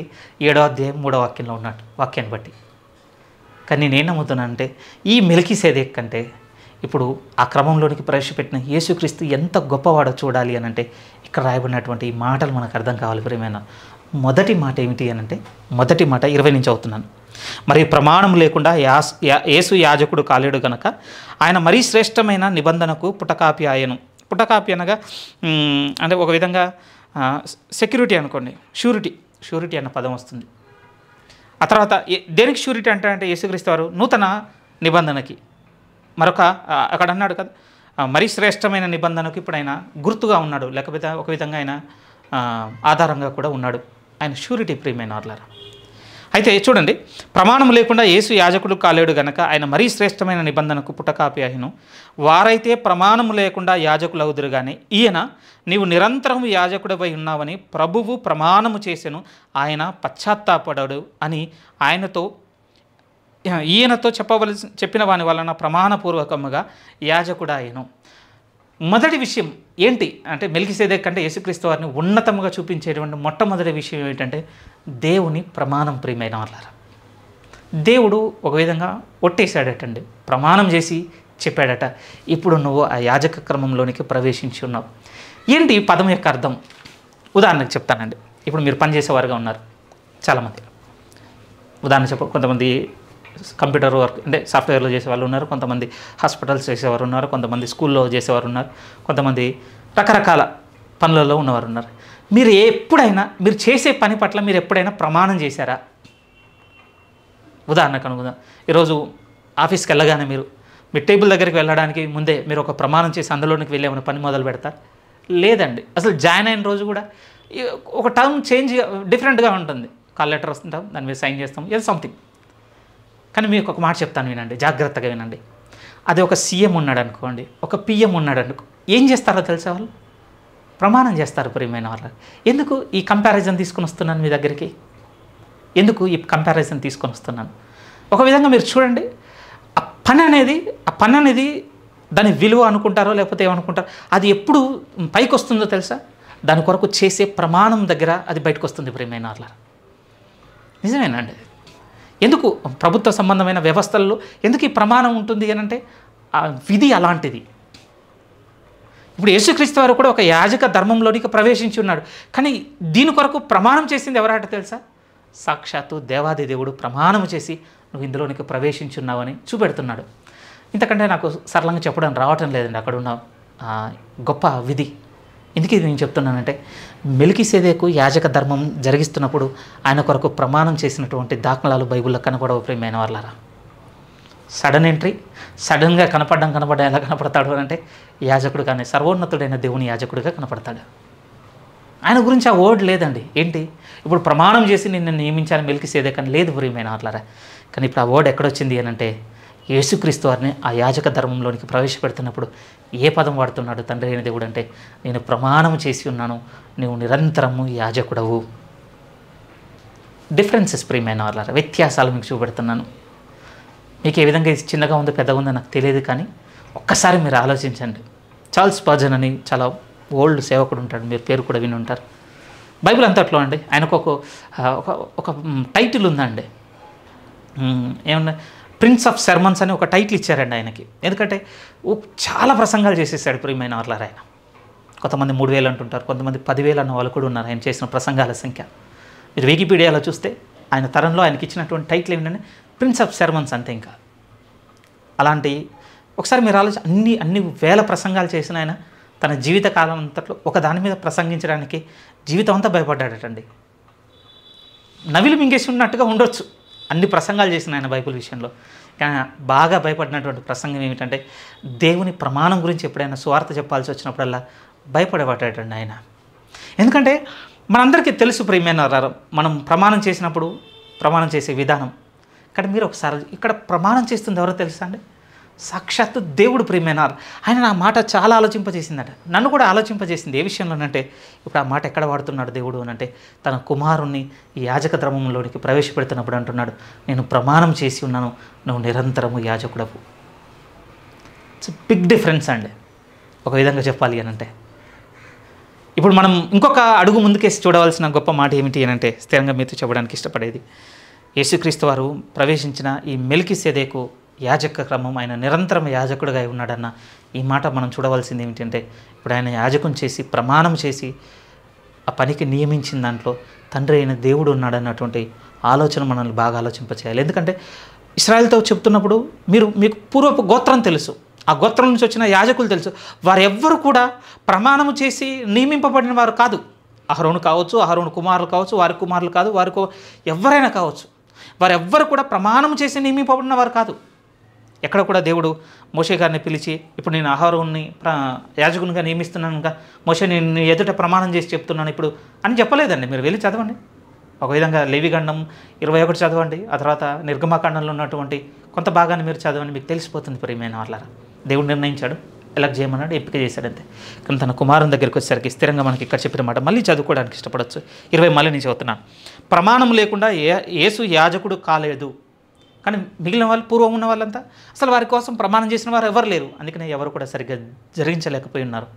ఏడో అధ్యాయం మూడో వాక్యంలో ఉన్నాడు వాక్యాన్ని బట్టి కానీ నేను నమ్ముతున్నానంటే ఈ మెలికిసేదే కంటే ఇప్పుడు ఆ క్రమంలోనికి ప్రవేశపెట్టిన యేసుక్రీస్తు ఎంత గొప్పవాడో చూడాలి అని అంటే ఇక్కడ రాయబడినటువంటి ఈ మాటలు మనకు అర్థం కావాలి ప్రేమైన మొదటి మాట ఏమిటి అని అంటే మొదటి మాట ఇరవై నుంచి అవుతున్నాను మరి ప్రమాణం లేకుండా యాస్ యేసు యాజకుడు కాలేడు గనక ఆయన మరీ శ్రేష్టమైన నిబంధనకు పుటకాపి ఆయను పుటకాపి అనగా అంటే ఒక విధంగా సెక్యూరిటీ అనుకోండి షూరిటీ షూరిటీ అన్న పదం వస్తుంది ఆ తర్వాత దేనికి షూరిటీ అంటారంటే వారు నూతన నిబంధనకి మరొక అక్కడ అన్నాడు కదా మరీ శ్రేష్టమైన నిబంధనకు ఇప్పుడు ఆయన గుర్తుగా ఉన్నాడు లేకపోతే ఒక విధంగా ఆయన ఆధారంగా కూడా ఉన్నాడు ఆయన షూరిటీ ప్రియమైన వాళ్ళారా అయితే చూడండి ప్రమాణం లేకుండా యేసు యాజకుడు కాలేడు గనక ఆయన మరీ శ్రేష్టమైన నిబంధనకు అయ్యను వారైతే ప్రమాణం లేకుండా అవుదురు కానీ ఈయన నీవు నిరంతరం యాజకుడిపై ఉన్నావని ప్రభువు ప్రమాణము చేసెను ఆయన పశ్చాత్తాపడడు అని ఆయనతో ఈయనతో చెప్పవలసి చెప్పిన వాని వలన ప్రమాణపూర్వకముగా యాజకుడాయను మొదటి విషయం ఏంటి అంటే మెలిగిసేదే కంటే యేసుక్రీస్తు వారిని ఉన్నతంగా చూపించేటువంటి మొట్టమొదటి విషయం ఏంటంటే దేవుని ప్రమాణం ప్రియమైన వాళ్ళ దేవుడు ఒక విధంగా ఒట్టేశాడటండి ప్రమాణం చేసి చెప్పాడట ఇప్పుడు నువ్వు ఆ యాజక క్రమంలోనికి ప్రవేశించి ఉన్నావు ఏంటి ఈ పదం యొక్క అర్థం ఉదాహరణకు చెప్తానండి ఇప్పుడు మీరు పనిచేసేవారుగా ఉన్నారు చాలామంది ఉదాహరణ చెప్ప కొంతమంది కంప్యూటర్ వర్క్ అంటే సాఫ్ట్వేర్లో చేసేవాళ్ళు ఉన్నారు కొంతమంది హాస్పిటల్స్ చేసేవారు ఉన్నారు కొంతమంది స్కూల్లో చేసేవారు ఉన్నారు కొంతమంది రకరకాల పనులలో ఉన్నవారు ఉన్నారు మీరు ఎప్పుడైనా మీరు చేసే పని పట్ల మీరు ఎప్పుడైనా ప్రమాణం చేశారా ఉదాహరణకు అనుకుందాం ఈరోజు ఆఫీస్కి వెళ్ళగానే మీరు మీ టేబుల్ దగ్గరికి వెళ్ళడానికి ముందే మీరు ఒక ప్రమాణం చేసి అందులోనికి వెళ్ళి పని మొదలు పెడతారు లేదండి అసలు జాయిన్ అయిన రోజు కూడా ఒక టర్మ్ చేంజ్ డిఫరెంట్గా ఉంటుంది కాల్ లెటర్ వస్తుంటాం దాని మీద సైన్ చేస్తాం ఏదో సంథింగ్ కానీ మీకు ఒక మాట చెప్తాను వినండి జాగ్రత్తగా వినండి అది ఒక సీఎం ఉన్నాడు అనుకోండి ఒక పిఎం ఉన్నాడు అనుకో ఏం చేస్తారో తెలిసే వాళ్ళు ప్రమాణం చేస్తారు ప్రియమైన వాళ్ళు ఎందుకు ఈ కంపారిజన్ తీసుకుని వస్తున్నాను మీ దగ్గరికి ఎందుకు ఈ కంపారిజన్ తీసుకొని వస్తున్నాను ఒక విధంగా మీరు చూడండి ఆ పని అనేది ఆ పని అనేది దాని విలువ అనుకుంటారో లేకపోతే ఏమనుకుంటారో అది ఎప్పుడు పైకి వస్తుందో తెలుసా దాని కొరకు చేసే ప్రమాణం దగ్గర అది బయటకు వస్తుంది ప్రియమైన వాళ్ళ నిజమేనండి ఎందుకు ప్రభుత్వ సంబంధమైన వ్యవస్థల్లో ఎందుకు ఈ ప్రమాణం ఉంటుంది అంటే విధి అలాంటిది ఇప్పుడు యేసుక్రీస్తు వారు కూడా ఒక యాజక ధర్మంలోనికి ప్రవేశించి ఉన్నాడు కానీ దీని కొరకు ప్రమాణం చేసింది ఎవరట తెలుసా సాక్షాత్తు దేవాది దేవుడు ప్రమాణం చేసి నువ్వు ఇందులోనికి ప్రవేశించున్నావని చూపెడుతున్నాడు ఇంతకంటే నాకు సరళంగా చెప్పడం రావటం లేదండి అక్కడ ఉన్న గొప్ప విధి ఎందుకు ఇది నేను చెప్తున్నానంటే మెలికిసేదేకు యాజక ధర్మం జరిగిస్తున్నప్పుడు ఆయన కొరకు ప్రమాణం చేసినటువంటి దాఖలాలు బైబుల్లో కనపడవు ప్రేమైన వాళ్ళారా సడన్ ఎంట్రీ సడన్గా కనపడడం కనపడడం ఎలా కనపడతాడు అంటే యాజకుడు కానీ సర్వోన్నతుడైన దేవుని యాజకుడిగా కనపడతాడు ఆయన గురించి ఆ ఓడ్ లేదండి ఏంటి ఇప్పుడు ప్రమాణం చేసి నిన్ను నియమించాలని సేదే కానీ లేదు ప్రియమైన వాళ్ళారా కానీ ఇప్పుడు ఆ ఓడ్ ఎక్కడొచ్చింది అని అంటే యేసుక్రీస్తు వారిని ఆ యాజక ధర్మంలోనికి ప్రవేశపెడుతున్నప్పుడు ఏ పదం వాడుతున్నాడు తండ్రి అయిన దేవుడు అంటే నేను ప్రమాణం చేసి ఉన్నాను నువ్వు నిరంతరము యాజకుడవు డిఫరెన్సెస్ ప్రియమైన వాళ్ళ వ్యత్యాసాలు మీకు చూపెడుతున్నాను మీకు ఏ విధంగా ఇది చిన్నగా ఉందో పెద్దగా ఉందో నాకు తెలియదు కానీ ఒక్కసారి మీరు ఆలోచించండి చార్ల్స్ పర్జన్ అని చాలా ఓల్డ్ సేవకుడు ఉంటాడు మీరు పేరు కూడా విని ఉంటారు బైబిల్ అంతట్లో అండి ఆయనకు ఒక ఒక టైటిల్ ఉందండి ఏమన్నా ప్రిన్స్ ఆఫ్ శర్మన్స్ అని ఒక టైటిల్ ఇచ్చారండి ఆయనకి ఎందుకంటే చాలా ప్రసంగాలు చేసేసాడు ప్రియమైన వాళ్ళ ఆయన కొంతమంది మూడు వేలు అంటుంటారు కొంతమంది పదివేలు అన్న వాళ్ళు కూడా ఉన్నారు ఆయన చేసిన ప్రసంగాల సంఖ్య మీరు వికీపీడియాలో చూస్తే ఆయన తరంలో ఆయనకి ఇచ్చినటువంటి టైటిల్ ఏంటంటే ప్రిన్స్ ఆఫ్ శర్మన్స్ అంతే ఇంకా అలాంటి ఒకసారి మీరు ఆలోచి అన్ని అన్ని వేల ప్రసంగాలు చేసిన ఆయన తన జీవితకాలం అంతట్లో ఒక దాని మీద ప్రసంగించడానికి జీవితం అంతా భయపడ్డాడటండి నవిలు మింగేసి ఉన్నట్టుగా ఉండొచ్చు అన్ని ప్రసంగాలు చేసిన ఆయన బైబిల్ విషయంలో కానీ బాగా భయపడినటువంటి ప్రసంగం ఏమిటంటే దేవుని ప్రమాణం గురించి ఎప్పుడైనా స్వార్థ చెప్పాల్సి వచ్చినప్పుడల్లా భయపడబడ్డాడండి ఆయన ఎందుకంటే మనందరికీ తెలుసు ప్రేమేనారు మనం ప్రమాణం చేసినప్పుడు ప్రమాణం చేసే విధానం కానీ మీరు ఒకసారి ఇక్కడ ప్రమాణం చేస్తుంది ఎవరో తెలుసా అండి సాక్షాత్తు దేవుడు ప్రేమేనార్ ఆయన నా మాట చాలా ఆలోచింపజేసిందట నన్ను కూడా ఆలోచింపజేసింది ఏ విషయంలోనంటే ఇప్పుడు ఆ మాట ఎక్కడ వాడుతున్నాడు దేవుడు అని అంటే తన కుమారుణ్ణి యాజక ద్రమంలోనికి ప్రవేశపెడుతున్నప్పుడు అంటున్నాడు నేను ప్రమాణం చేసి ఉన్నాను నువ్వు నిరంతరము యాజకుడవు ఇట్స్ బిగ్ డిఫరెన్స్ అండి ఒక విధంగా చెప్పాలి అని అంటే ఇప్పుడు మనం ఇంకొక అడుగు ముందుకేసి చూడవలసిన గొప్ప మాట ఏమిటి అని అంటే స్థిరంగా మీతో చెప్పడానికి ఇష్టపడేది యేసుక్రీస్తు వారు ప్రవేశించిన ఈ మెలికి సెదేకు యాజక క్రమం ఆయన నిరంతరం యాజకుడిగా ఉన్నాడన్న ఈ మాట మనం చూడవలసింది ఏమిటంటే ఇప్పుడు ఆయన యాజకం చేసి ప్రమాణం చేసి ఆ పనికి నియమించిన దాంట్లో తండ్రి అయిన దేవుడు ఉన్నాడన్నటువంటి ఆలోచన మనల్ని బాగా ఆలోచింపచేయాలి ఎందుకంటే ఇస్రాయల్తో చెప్తున్నప్పుడు మీరు మీకు పూర్వపు గోత్రం తెలుసు ఆ గోత్రం నుంచి వచ్చిన యాజకులు తెలుసు వారెవ్వరు కూడా ప్రమాణము చేసి నియమింపబడిన వారు కాదు అహరోను కావచ్చు అహరోను కుమారులు కావచ్చు వారి కుమారులు కాదు వారికి ఎవరైనా కావచ్చు వారెవ్వరు కూడా ప్రమాణం చేసి నియమింపబడిన వారు కాదు ఎక్కడ కూడా దేవుడు మోషే గారిని పిలిచి ఇప్పుడు నేను ఆహారాన్ని యాజకునిగా ఇంకా మోషే నేను ఎదుట ప్రమాణం చేసి చెప్తున్నాను ఇప్పుడు అని చెప్పలేదండి మీరు వెళ్ళి చదవండి ఒక విధంగా లేవిగండం ఇరవై ఒకటి చదవండి ఆ తర్వాత నిర్గమాకాండంలో ఉన్నటువంటి కొంత భాగాన్ని మీరు చదవండి మీకు తెలిసిపోతుంది ప్రియమైన వాళ్ళారా దేవుడు నిర్ణయించాడు ఎలా చేయమన్నాడు ఎంపిక చేశాడంతే కానీ తన కుమారుని దగ్గరికి వచ్చేసరికి స్థిరంగా మనకి ఇక్కడ చెప్పిన మాట మళ్ళీ చదువుకోవడానికి ఇష్టపడవచ్చు ఇరవై మళ్ళీ నేను చదువుతున్నాను ప్రమాణం లేకుండా ఏ యేసు యాజకుడు కాలేదు కానీ మిగిలిన వాళ్ళు పూర్వం ఉన్న వాళ్ళంతా అసలు వారి కోసం ప్రమాణం చేసిన వారు ఎవరు లేరు అందుకనే ఎవరు కూడా సరిగ్గా జరిగించలేకపోయి ఉన్నారు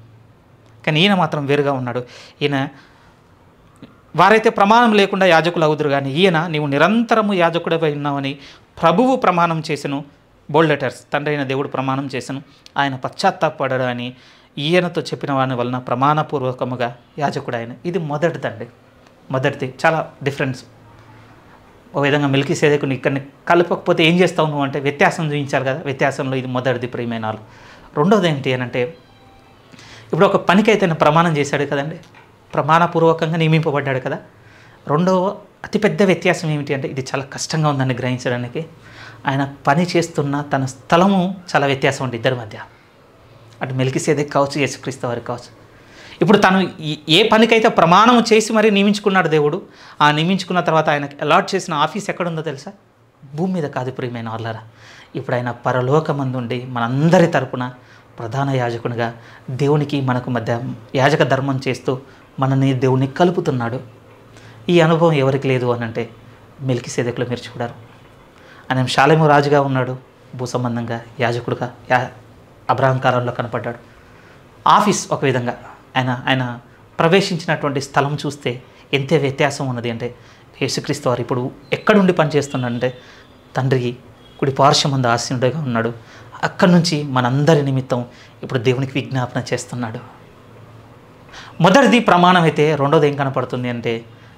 కానీ ఈయన మాత్రం వేరుగా ఉన్నాడు ఈయన వారైతే ప్రమాణం లేకుండా యాజకులు అవుదురు కానీ ఈయన నీవు నిరంతరము యాజకుడిపై ఉన్నావని ప్రభువు ప్రమాణం చేసను బోల్డ్ లెటర్స్ తండ్రి అయిన దేవుడు ప్రమాణం చేసను ఆయన పశ్చాత్తాపడడు అని ఈయనతో చెప్పిన వాని వలన ప్రమాణపూర్వకముగా యాజకుడు ఆయన ఇది మొదటిదండి మొదటిది చాలా డిఫరెన్స్ ఒక విధంగా మిల్కీ సేదకుని ఇక్కడిని కలపకపోతే ఏం చేస్తావు నువ్వు అంటే వ్యత్యాసం చూపించాలి కదా వ్యత్యాసంలో ఇది మొదటిది ప్రియమైనాలు రెండవది ఏంటి అని అంటే ఇప్పుడు ఒక పనికైతే ప్రమాణం చేశాడు కదండి ప్రమాణపూర్వకంగా నియమింపబడ్డాడు కదా రెండవ అతిపెద్ద వ్యత్యాసం ఏమిటి అంటే ఇది చాలా కష్టంగా ఉందని గ్రహించడానికి ఆయన పని చేస్తున్న తన స్థలము చాలా వ్యత్యాసం ఉంది ఇద్దరి మధ్య అటు మెలికిసేదే కావచ్చు యేసుక్రీస్తు వారికి కావచ్చు ఇప్పుడు తను ఏ పనికైతే ప్రమాణం చేసి మరీ నియమించుకున్నాడు దేవుడు ఆ నియమించుకున్న తర్వాత ఆయనకు అలాట్ చేసిన ఆఫీస్ ఎక్కడుందో తెలుసా భూమి మీద కాదు ప్రియమైన వాళ్ళరా ఇప్పుడు ఆయన పరలోకమందుండి మనందరి తరపున ప్రధాన యాజకునిగా దేవునికి మనకు మధ్య యాజక ధర్మం చేస్తూ మనని దేవుని కలుపుతున్నాడు ఈ అనుభవం ఎవరికి లేదు అని అంటే మెలికి సేదకులు మీరు చూడారు ఆయన శాలము రాజుగా ఉన్నాడు భూ సంబంధంగా యాజకుడుగా యా అబ్రాహం కాలంలో కనపడ్డాడు ఆఫీస్ ఒక విధంగా ఆయన ఆయన ప్రవేశించినటువంటి స్థలం చూస్తే ఎంతే వ్యత్యాసం ఉన్నది అంటే యేసుక్రీస్తు వారు ఇప్పుడు ఎక్కడుండి పనిచేస్తున్నాడంటే తండ్రి కుడి పార్శ్వమంద ఆశీనుడిగా ఉన్నాడు అక్కడి నుంచి మనందరి నిమిత్తం ఇప్పుడు దేవునికి విజ్ఞాపన చేస్తున్నాడు మొదటిది ప్రమాణం అయితే రెండోది ఏం కనపడుతుంది అంటే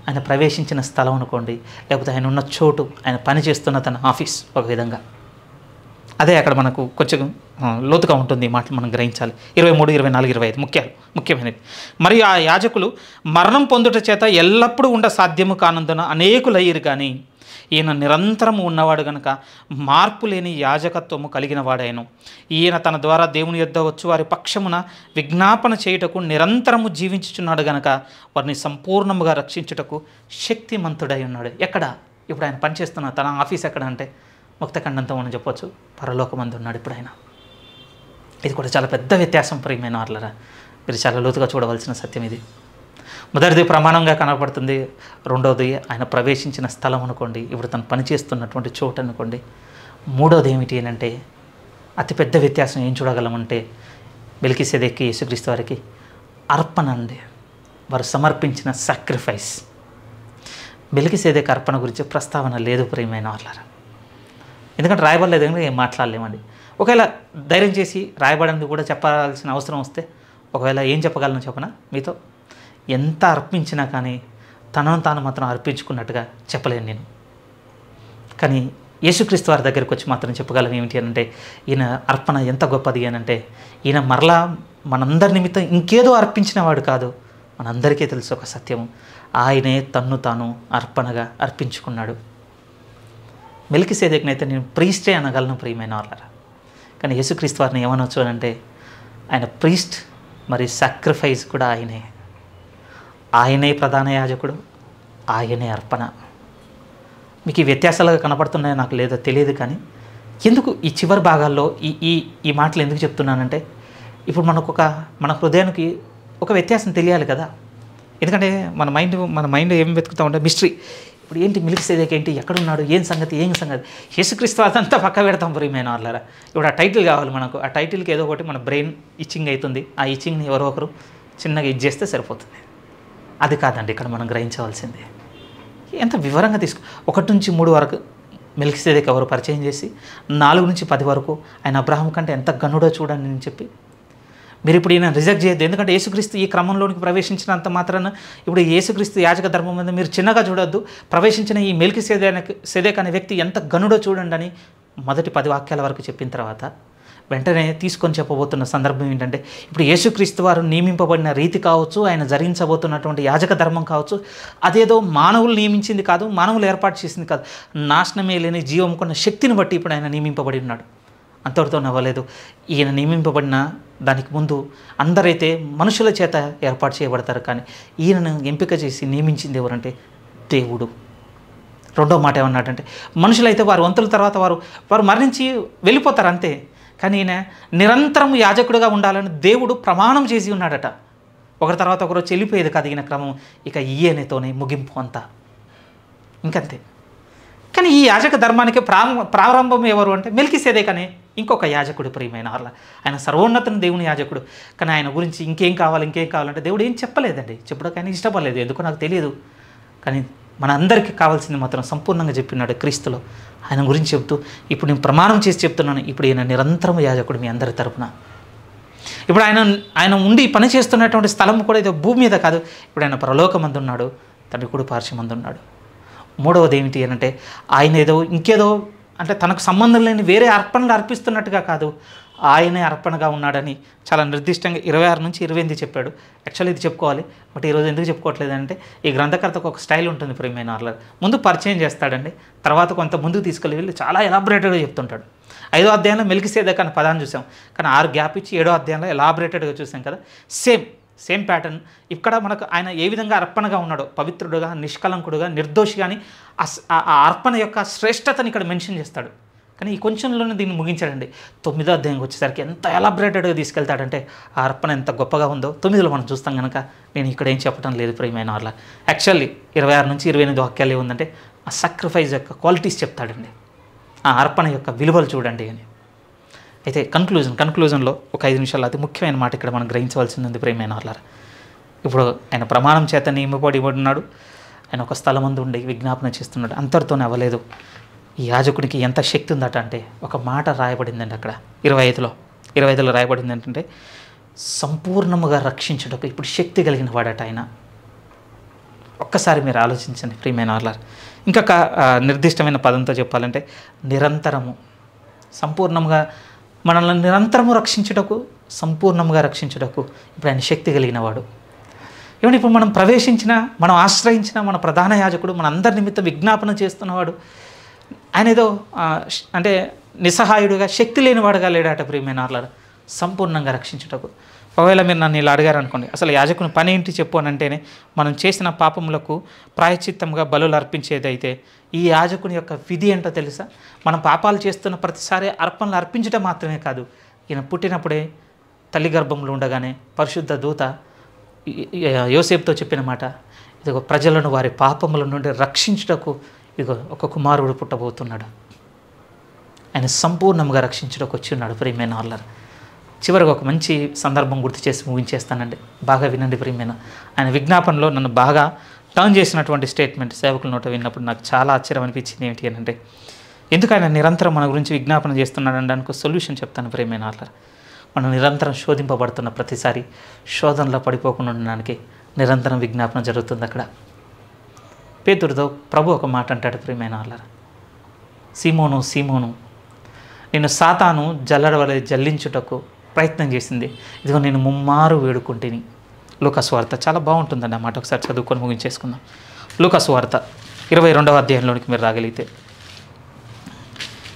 ఆయన ప్రవేశించిన స్థలం అనుకోండి లేకపోతే ఆయన ఉన్న చోటు ఆయన పనిచేస్తున్న తన ఆఫీస్ ఒక విధంగా అదే అక్కడ మనకు కొంచెం లోతుగా ఉంటుంది మాటలు మనం గ్రహించాలి ఇరవై మూడు ఇరవై నాలుగు ఇరవై ఐదు ముఖ్యాలు ముఖ్యమైనవి మరియు ఆ యాజకులు మరణం పొందుట చేత ఎల్లప్పుడూ ఉండ సాధ్యము కానందున అనేకులయ్యరు కానీ ఈయన నిరంతరము ఉన్నవాడు గనక మార్పు లేని యాజకత్వము కలిగిన వాడాయను ఈయన తన ద్వారా దేవుని యొద్ద వచ్చు వారి పక్షమున విజ్ఞాపన చేయుటకు నిరంతరము జీవించుచున్నాడు గనక వారిని సంపూర్ణముగా రక్షించుటకు శక్తిమంతుడై ఉన్నాడు ఎక్కడ ఇప్పుడు ఆయన పనిచేస్తున్న తన ఆఫీస్ ఎక్కడ అంటే ముక్తఖండంతో మనం చెప్పొచ్చు పరలోకమందు ఉన్నాడు ఇప్పుడు ఆయన ఇది కూడా చాలా పెద్ద వ్యత్యాసం ప్రియమైన వాళ్ళరా మీరు చాలా లోతుగా చూడవలసిన సత్యం ఇది మొదటిది ప్రమాణంగా కనబడుతుంది రెండవది ఆయన ప్రవేశించిన స్థలం అనుకోండి ఇప్పుడు తను పనిచేస్తున్నటువంటి చోటు అనుకోండి మూడోది ఏమిటి అంటే అతిపెద్ద వ్యత్యాసం ఏం చూడగలమంటే ఎక్కి యేసుక్రీస్తు వారికి అర్పణ అండి వారు సమర్పించిన సాక్రిఫైస్ వెలికిసేదేకి అర్పణ గురించి ప్రస్తావన లేదు ప్రియమైన వాళ్ళరా ఎందుకంటే రాయబడలేదు కనుక ఏం మాట్లాడలేమండి ఒకవేళ ధైర్యం చేసి రాయబడింది కూడా చెప్పాల్సిన అవసరం వస్తే ఒకవేళ ఏం చెప్పగలను చెప్పన మీతో ఎంత అర్పించినా కానీ తనను తాను మాత్రం అర్పించుకున్నట్టుగా చెప్పలేను నేను కానీ యేసుక్రీస్తు వారి దగ్గరికి వచ్చి మాత్రం చెప్పగలను ఏమిటి అంటే ఈయన అర్పణ ఎంత గొప్పది అనంటే ఈయన మరలా మనందరి నిమిత్తం ఇంకేదో అర్పించినవాడు కాదు మనందరికీ తెలుసు ఒక సత్యం ఆయనే తన్ను తాను అర్పణగా అర్పించుకున్నాడు మెలికిసేదకినైతే నేను ప్రీస్టే అనగలను ప్రియమైన వాళ్ళరా కానీ యేసుక్రీస్తు వారిని ఏమనొచ్చు అని అంటే ఆయన ప్రీస్ట్ మరి సాక్రిఫైస్ కూడా ఆయనే ఆయనే ప్రధాన యాజకుడు ఆయనే అర్పణ మీకు ఈ వ్యత్యాసాలుగా కనపడుతున్నాయో నాకు లేదో తెలియదు కానీ ఎందుకు ఈ చివరి భాగాల్లో ఈ ఈ ఈ మాటలు ఎందుకు చెప్తున్నానంటే ఇప్పుడు మనకు ఒక మన హృదయానికి ఒక వ్యత్యాసం తెలియాలి కదా ఎందుకంటే మన మైండ్ మన మైండ్ ఏం వెతుకుతూ ఉంటే మిస్టరీ ఇప్పుడు ఏంటి మిల్క్స్ సేదక్ ఏంటి ఎక్కడున్నాడు ఏం సంగతి ఏం సంగతి యేసుక్రీస్తు అదంతా పక్క పెడతాం ప్రియమైన వాళ్ళరా ఇప్పుడు ఆ టైటిల్ కావాలి మనకు ఆ టైటిల్కి ఏదో ఒకటి మన బ్రెయిన్ ఇచ్చింగ్ అవుతుంది ఆ ఇచ్చింగ్ని ఎవరో ఒకరు చిన్నగా ఇది చేస్తే సరిపోతుంది అది కాదండి ఇక్కడ మనం గ్రహించవలసింది ఎంత వివరంగా తీసుకో ఒకటి నుంచి మూడు వరకు మిల్క్ సేదక్ ఎవరు పరిచయం చేసి నాలుగు నుంచి పది వరకు ఆయన అబ్రాహం కంటే ఎంత గనుడో చూడండి అని చెప్పి మీరు ఇప్పుడు ఈయన రిజెక్ట్ చేయొద్దు ఎందుకంటే యేసుక్రీస్తు ఈ క్రమంలోనికి ప్రవేశించినంత మాత్రాన ఇప్పుడు యేసుక్రీస్తు యాజక ధర్మం మీద మీరు చిన్నగా చూడొద్దు ప్రవేశించిన ఈ మెలికి సెదేనకి అనే వ్యక్తి ఎంత గనుడో చూడండి అని మొదటి పది వాక్యాల వరకు చెప్పిన తర్వాత వెంటనే తీసుకొని చెప్పబోతున్న సందర్భం ఏంటంటే ఇప్పుడు యేసుక్రీస్తు వారు నియమింపబడిన రీతి కావచ్చు ఆయన జరిగించబోతున్నటువంటి యాజక ధర్మం కావచ్చు అదేదో మానవులు నియమించింది కాదు మానవులు ఏర్పాటు చేసింది కాదు నాశనమే లేని జీవం కొన్న శక్తిని బట్టి ఇప్పుడు ఆయన నియమింపబడి ఉన్నాడు అంతటితో నవ్వలేదు ఈయన నియమింపబడిన దానికి ముందు అందరైతే మనుషుల చేత ఏర్పాటు చేయబడతారు కానీ ఈయనను ఎంపిక చేసి నియమించింది ఎవరంటే దేవుడు రెండో మాట ఏమన్నాడంటే మనుషులైతే వారు వంతుల తర్వాత వారు వారు మరణించి వెళ్ళిపోతారు అంతే కానీ ఈయన నిరంతరం యాజకుడిగా ఉండాలని దేవుడు ప్రమాణం చేసి ఉన్నాడట ఒకరి తర్వాత ఒకరు చెల్లిపోయేది కాదు ఈయన క్రమం ఇక ఈయనతోనే ముగింపు అంతా ఇంకంతే కానీ ఈ యాజక ధర్మానికి ప్రారంభం ఎవరు అంటే మెలికిసేదే కానీ ఇంకొక యాజకుడు ప్రియమైన వాళ్ళ ఆయన సర్వోన్నతం దేవుని యాజకుడు కానీ ఆయన గురించి ఇంకేం కావాలి ఇంకేం కావాలంటే దేవుడు ఏం చెప్పలేదండి చెప్పడానికి ఆయన ఇష్టపడలేదు ఎందుకో నాకు తెలియదు కానీ మన అందరికీ కావాల్సింది మాత్రం సంపూర్ణంగా చెప్పినాడు క్రీస్తులో ఆయన గురించి చెప్తూ ఇప్పుడు నేను ప్రమాణం చేసి చెప్తున్నాను ఇప్పుడు ఈయన నిరంతరం యాజకుడు మీ అందరి తరపున ఇప్పుడు ఆయన ఆయన ఉండి పని చేస్తున్నటువంటి స్థలం కూడా ఏదో భూమి మీద కాదు ఇప్పుడు ఆయన ప్రలోకమందు ఉన్నాడు తండ్రి కూడా పార్శ్వమందు ఉన్నాడు మూడవది ఏమిటి అని అంటే ఆయన ఏదో ఇంకేదో అంటే తనకు సంబంధం లేని వేరే అర్పణలు అర్పిస్తున్నట్టుగా కాదు ఆయనే అర్పణగా ఉన్నాడని చాలా నిర్దిష్టంగా ఇరవై ఆరు నుంచి ఇరవై ఎనిమిది చెప్పాడు యాక్చువల్లీ ఇది చెప్పుకోవాలి బట్ ఈరోజు ఎందుకు చెప్పుకోవట్లేదు అంటే ఈ గ్రంథకర్తకు ఒక స్టైల్ ఉంటుంది ప్రేమైన ఆర్లర్ ముందు పరిచయం చేస్తాడండి తర్వాత కొంత ముందుకు తీసుకెళ్ళి వెళ్ళి చాలా ఎలాబరేటెడ్గా చెప్తుంటాడు ఐదో అధ్యాయంలో మెలికిసేదే కానీ పదాన్ని చూసాం కానీ ఆరు గ్యాప్ ఇచ్చి ఏడో అధ్యాయంలో ఎలాబరేటెడ్గా చూసాం కదా సేమ్ సేమ్ ప్యాటర్న్ ఇక్కడ మనకు ఆయన ఏ విధంగా అర్పణగా ఉన్నాడో పవిత్రుడుగా నిష్కలంకుడుగా నిర్దోషి కానీ ఆ అర్పణ యొక్క శ్రేష్టతను ఇక్కడ మెన్షన్ చేస్తాడు కానీ ఈ కొంచెంలోనే దీన్ని ముగించాడండి తొమ్మిదో అధ్యాయంకి వచ్చేసరికి ఎంత ఎలాబరేటెడ్గా తీసుకెళ్తాడంటే ఆ అర్పణ ఎంత గొప్పగా ఉందో తొమ్మిదిలో మనం చూస్తాం కనుక నేను ఇక్కడ ఏం చెప్పడం లేదు ప్రియమైన వాళ్ళ యాక్చువల్లీ ఇరవై ఆరు నుంచి ఇరవై ఎనిమిది వాక్యాలు ఏముందంటే ఆ సాక్రిఫైస్ యొక్క క్వాలిటీస్ చెప్తాడండి ఆ అర్పణ యొక్క విలువలు చూడండి అని అయితే కన్క్లూజన్ కన్క్లూజన్లో ఒక ఐదు నిమిషాలు అతి ముఖ్యమైన మాట ఇక్కడ మనం గ్రహించవలసింది ఉంది ప్రేమైన వాళ్ళారా ఇప్పుడు ఆయన ప్రమాణం చేత నియమపడి ఉన్నాడు ఆయన ఒక స్థలం ముందు ఉండి విజ్ఞాపన చేస్తున్నాడు అంతటితోనే అవ్వలేదు ఈ యాజకుడికి ఎంత శక్తి ఉందట అంటే ఒక మాట రాయబడిందండి అక్కడ ఇరవై ఐదులో ఇరవై ఐదులో రాయబడింది ఏంటంటే సంపూర్ణముగా రక్షించడం ఇప్పుడు శక్తి కలిగిన వాడట ఆయన ఒక్కసారి మీరు ఆలోచించండి ప్రియమైన ఆర్లార్ ఇంకొక నిర్దిష్టమైన పదంతో చెప్పాలంటే నిరంతరము సంపూర్ణంగా మనల్ని నిరంతరము రక్షించుటకు సంపూర్ణంగా రక్షించుటకు ఇప్పుడు ఆయన శక్తి కలిగినవాడు ఏమంటే ఇప్పుడు మనం ప్రవేశించిన మనం ఆశ్రయించిన మన ప్రధాన యాజకుడు మన అందరి నిమిత్తం విజ్ఞాపన చేస్తున్నవాడు ఆయన ఏదో అంటే నిస్సహాయుడుగా శక్తి లేనివాడుగా లేడాట ప్రియమైన సంపూర్ణంగా రక్షించుటకు ఒకవేళ మీరు నన్ను ఇలా అడిగారు అనుకోండి అసలు యాజకుని పని ఏంటి చెప్పు అని అంటేనే మనం చేసిన పాపములకు ప్రాయచిత్తంగా బలులు అర్పించేదైతే ఈ యాజకుని యొక్క విధి ఏంటో తెలుసా మనం పాపాలు చేస్తున్న ప్రతిసారి అర్పణలు అర్పించడం మాత్రమే కాదు ఈయన పుట్టినప్పుడే తల్లి గర్భంలో ఉండగానే పరిశుద్ధ దూత యోసేపుతో చెప్పిన మాట ఇదిగో ప్రజలను వారి పాపముల నుండి రక్షించుటకు ఇదిగో ఒక కుమారుడు పుట్టబోతున్నాడు ఆయన సంపూర్ణంగా రక్షించడానికి వచ్చి ఉన్నాడు ప్రియమైన అల్లర్ చివరికి ఒక మంచి సందర్భం గుర్తు చేసి ముగించేస్తానండి బాగా వినండి ప్రియమైన ఆయన విజ్ఞాపనలో నన్ను బాగా టర్న్ చేసినటువంటి స్టేట్మెంట్ సేవకుల నోట విన్నప్పుడు నాకు చాలా ఆశ్చర్యం అనిపించింది ఏంటి అంటే ఎందుకు ఆయన నిరంతరం మన గురించి విజ్ఞాపన చేస్తున్నాడు దానికి సొల్యూషన్ చెప్తాను ప్రేమైన ఆల్లారు మనం నిరంతరం శోధింపబడుతున్న ప్రతిసారి శోధనలో పడిపోకుండా ఉండడానికి నిరంతరం విజ్ఞాపన జరుగుతుంది అక్కడ పేతుడితో ప్రభు ఒక మాట అంటాడు ప్రియమైన ఆల్లారు సీమోను సీమోను నేను సాతాను జల్లడవలే జల్లించుటకు ప్రయత్నం చేసింది ఇదిగో నేను ముమ్మారు వేడుకుంటేని లోకస్వార్త చాలా బాగుంటుందండి అన్నమాట ఒకసారి చదువుకొని ముగించేసుకుందాం లోకస్వార్త ఇరవై రెండవ అధ్యాయంలోనికి మీరు రాగలిగితే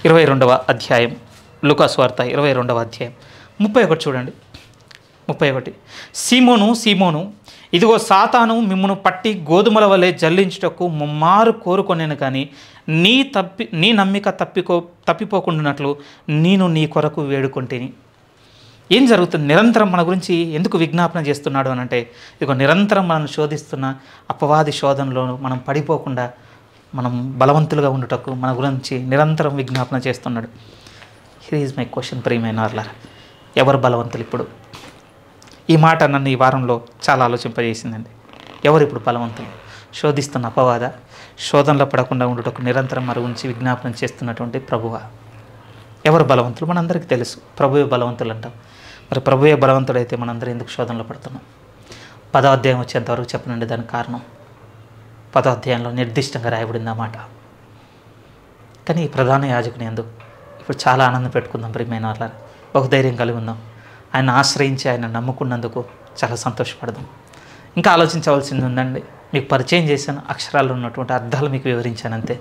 ఇరవై రెండవ అధ్యాయం లుకాస్వార్త ఇరవై రెండవ అధ్యాయం ముప్పై ఒకటి చూడండి ముప్పై ఒకటి సీమోను సీమోను ఇదిగో సాతాను మిమ్మను పట్టి గోధుమల వలె జల్లించుటకు ముమ్మారు కోరుకొనేను కానీ నీ తప్పి నీ నమ్మిక తప్పికో తప్పిపోకుండానట్లు నేను నీ కొరకు వేడుకుంటేని ఏం జరుగుతుంది నిరంతరం మన గురించి ఎందుకు విజ్ఞాపన చేస్తున్నాడు అని అంటే ఇక నిరంతరం మనం శోధిస్తున్న అపవాది శోధనలో మనం పడిపోకుండా మనం బలవంతులుగా ఉండుటకు మన గురించి నిరంతరం విజ్ఞాపన చేస్తున్నాడు హీర్ ఈజ్ మై క్వశ్చన్ ప్రియమైన అర్లర్ ఎవరు బలవంతులు ఇప్పుడు ఈ మాట నన్ను ఈ వారంలో చాలా ఆలోచింపజేసిందండి ఎవరు ఇప్పుడు బలవంతులు శోధిస్తున్న అపవాద శోధనలో పడకుండా ఉండుటకు నిరంతరం మన గురించి విజ్ఞాపనం చేస్తున్నటువంటి ప్రభువ ఎవరు బలవంతులు మనందరికీ తెలుసు ప్రభువే బలవంతులు అంటాం మరి ప్రభుయే బలవంతుడైతే మనందరం ఎందుకు శోధనలో పడుతున్నాం పదో అధ్యాయం వచ్చేంతవరకు చెప్పనండి దానికి కారణం పదో అధ్యాయంలో నిర్దిష్టంగా రాయబడింది అన్నమాట కానీ ఈ ప్రధాన యాజకుని ఎందుకు ఇప్పుడు చాలా ఆనందం పెట్టుకుందాం ప్రియమైన వాళ్ళ ఒక ధైర్యం కలిగి ఉందాం ఆయన ఆశ్రయించి ఆయన నమ్ముకున్నందుకు చాలా సంతోషపడదాం ఇంకా ఆలోచించవలసింది ఉందండి మీకు పరిచయం చేశాను అక్షరాలు ఉన్నటువంటి అర్థాలు మీకు వివరించాను అంతే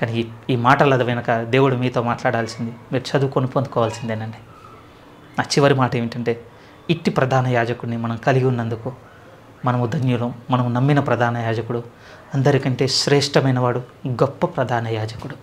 కానీ ఈ మాటలది వెనక దేవుడు మీతో మాట్లాడాల్సింది మీరు చదువుకొని పొందుకోవాల్సిందేనండి నా చివరి మాట ఏమిటంటే ఇట్టి ప్రధాన యాజకుడిని మనం కలిగి ఉన్నందుకు మనము ధన్యులం మనము నమ్మిన ప్రధాన యాజకుడు అందరికంటే శ్రేష్టమైన వాడు గొప్ప ప్రధాన యాజకుడు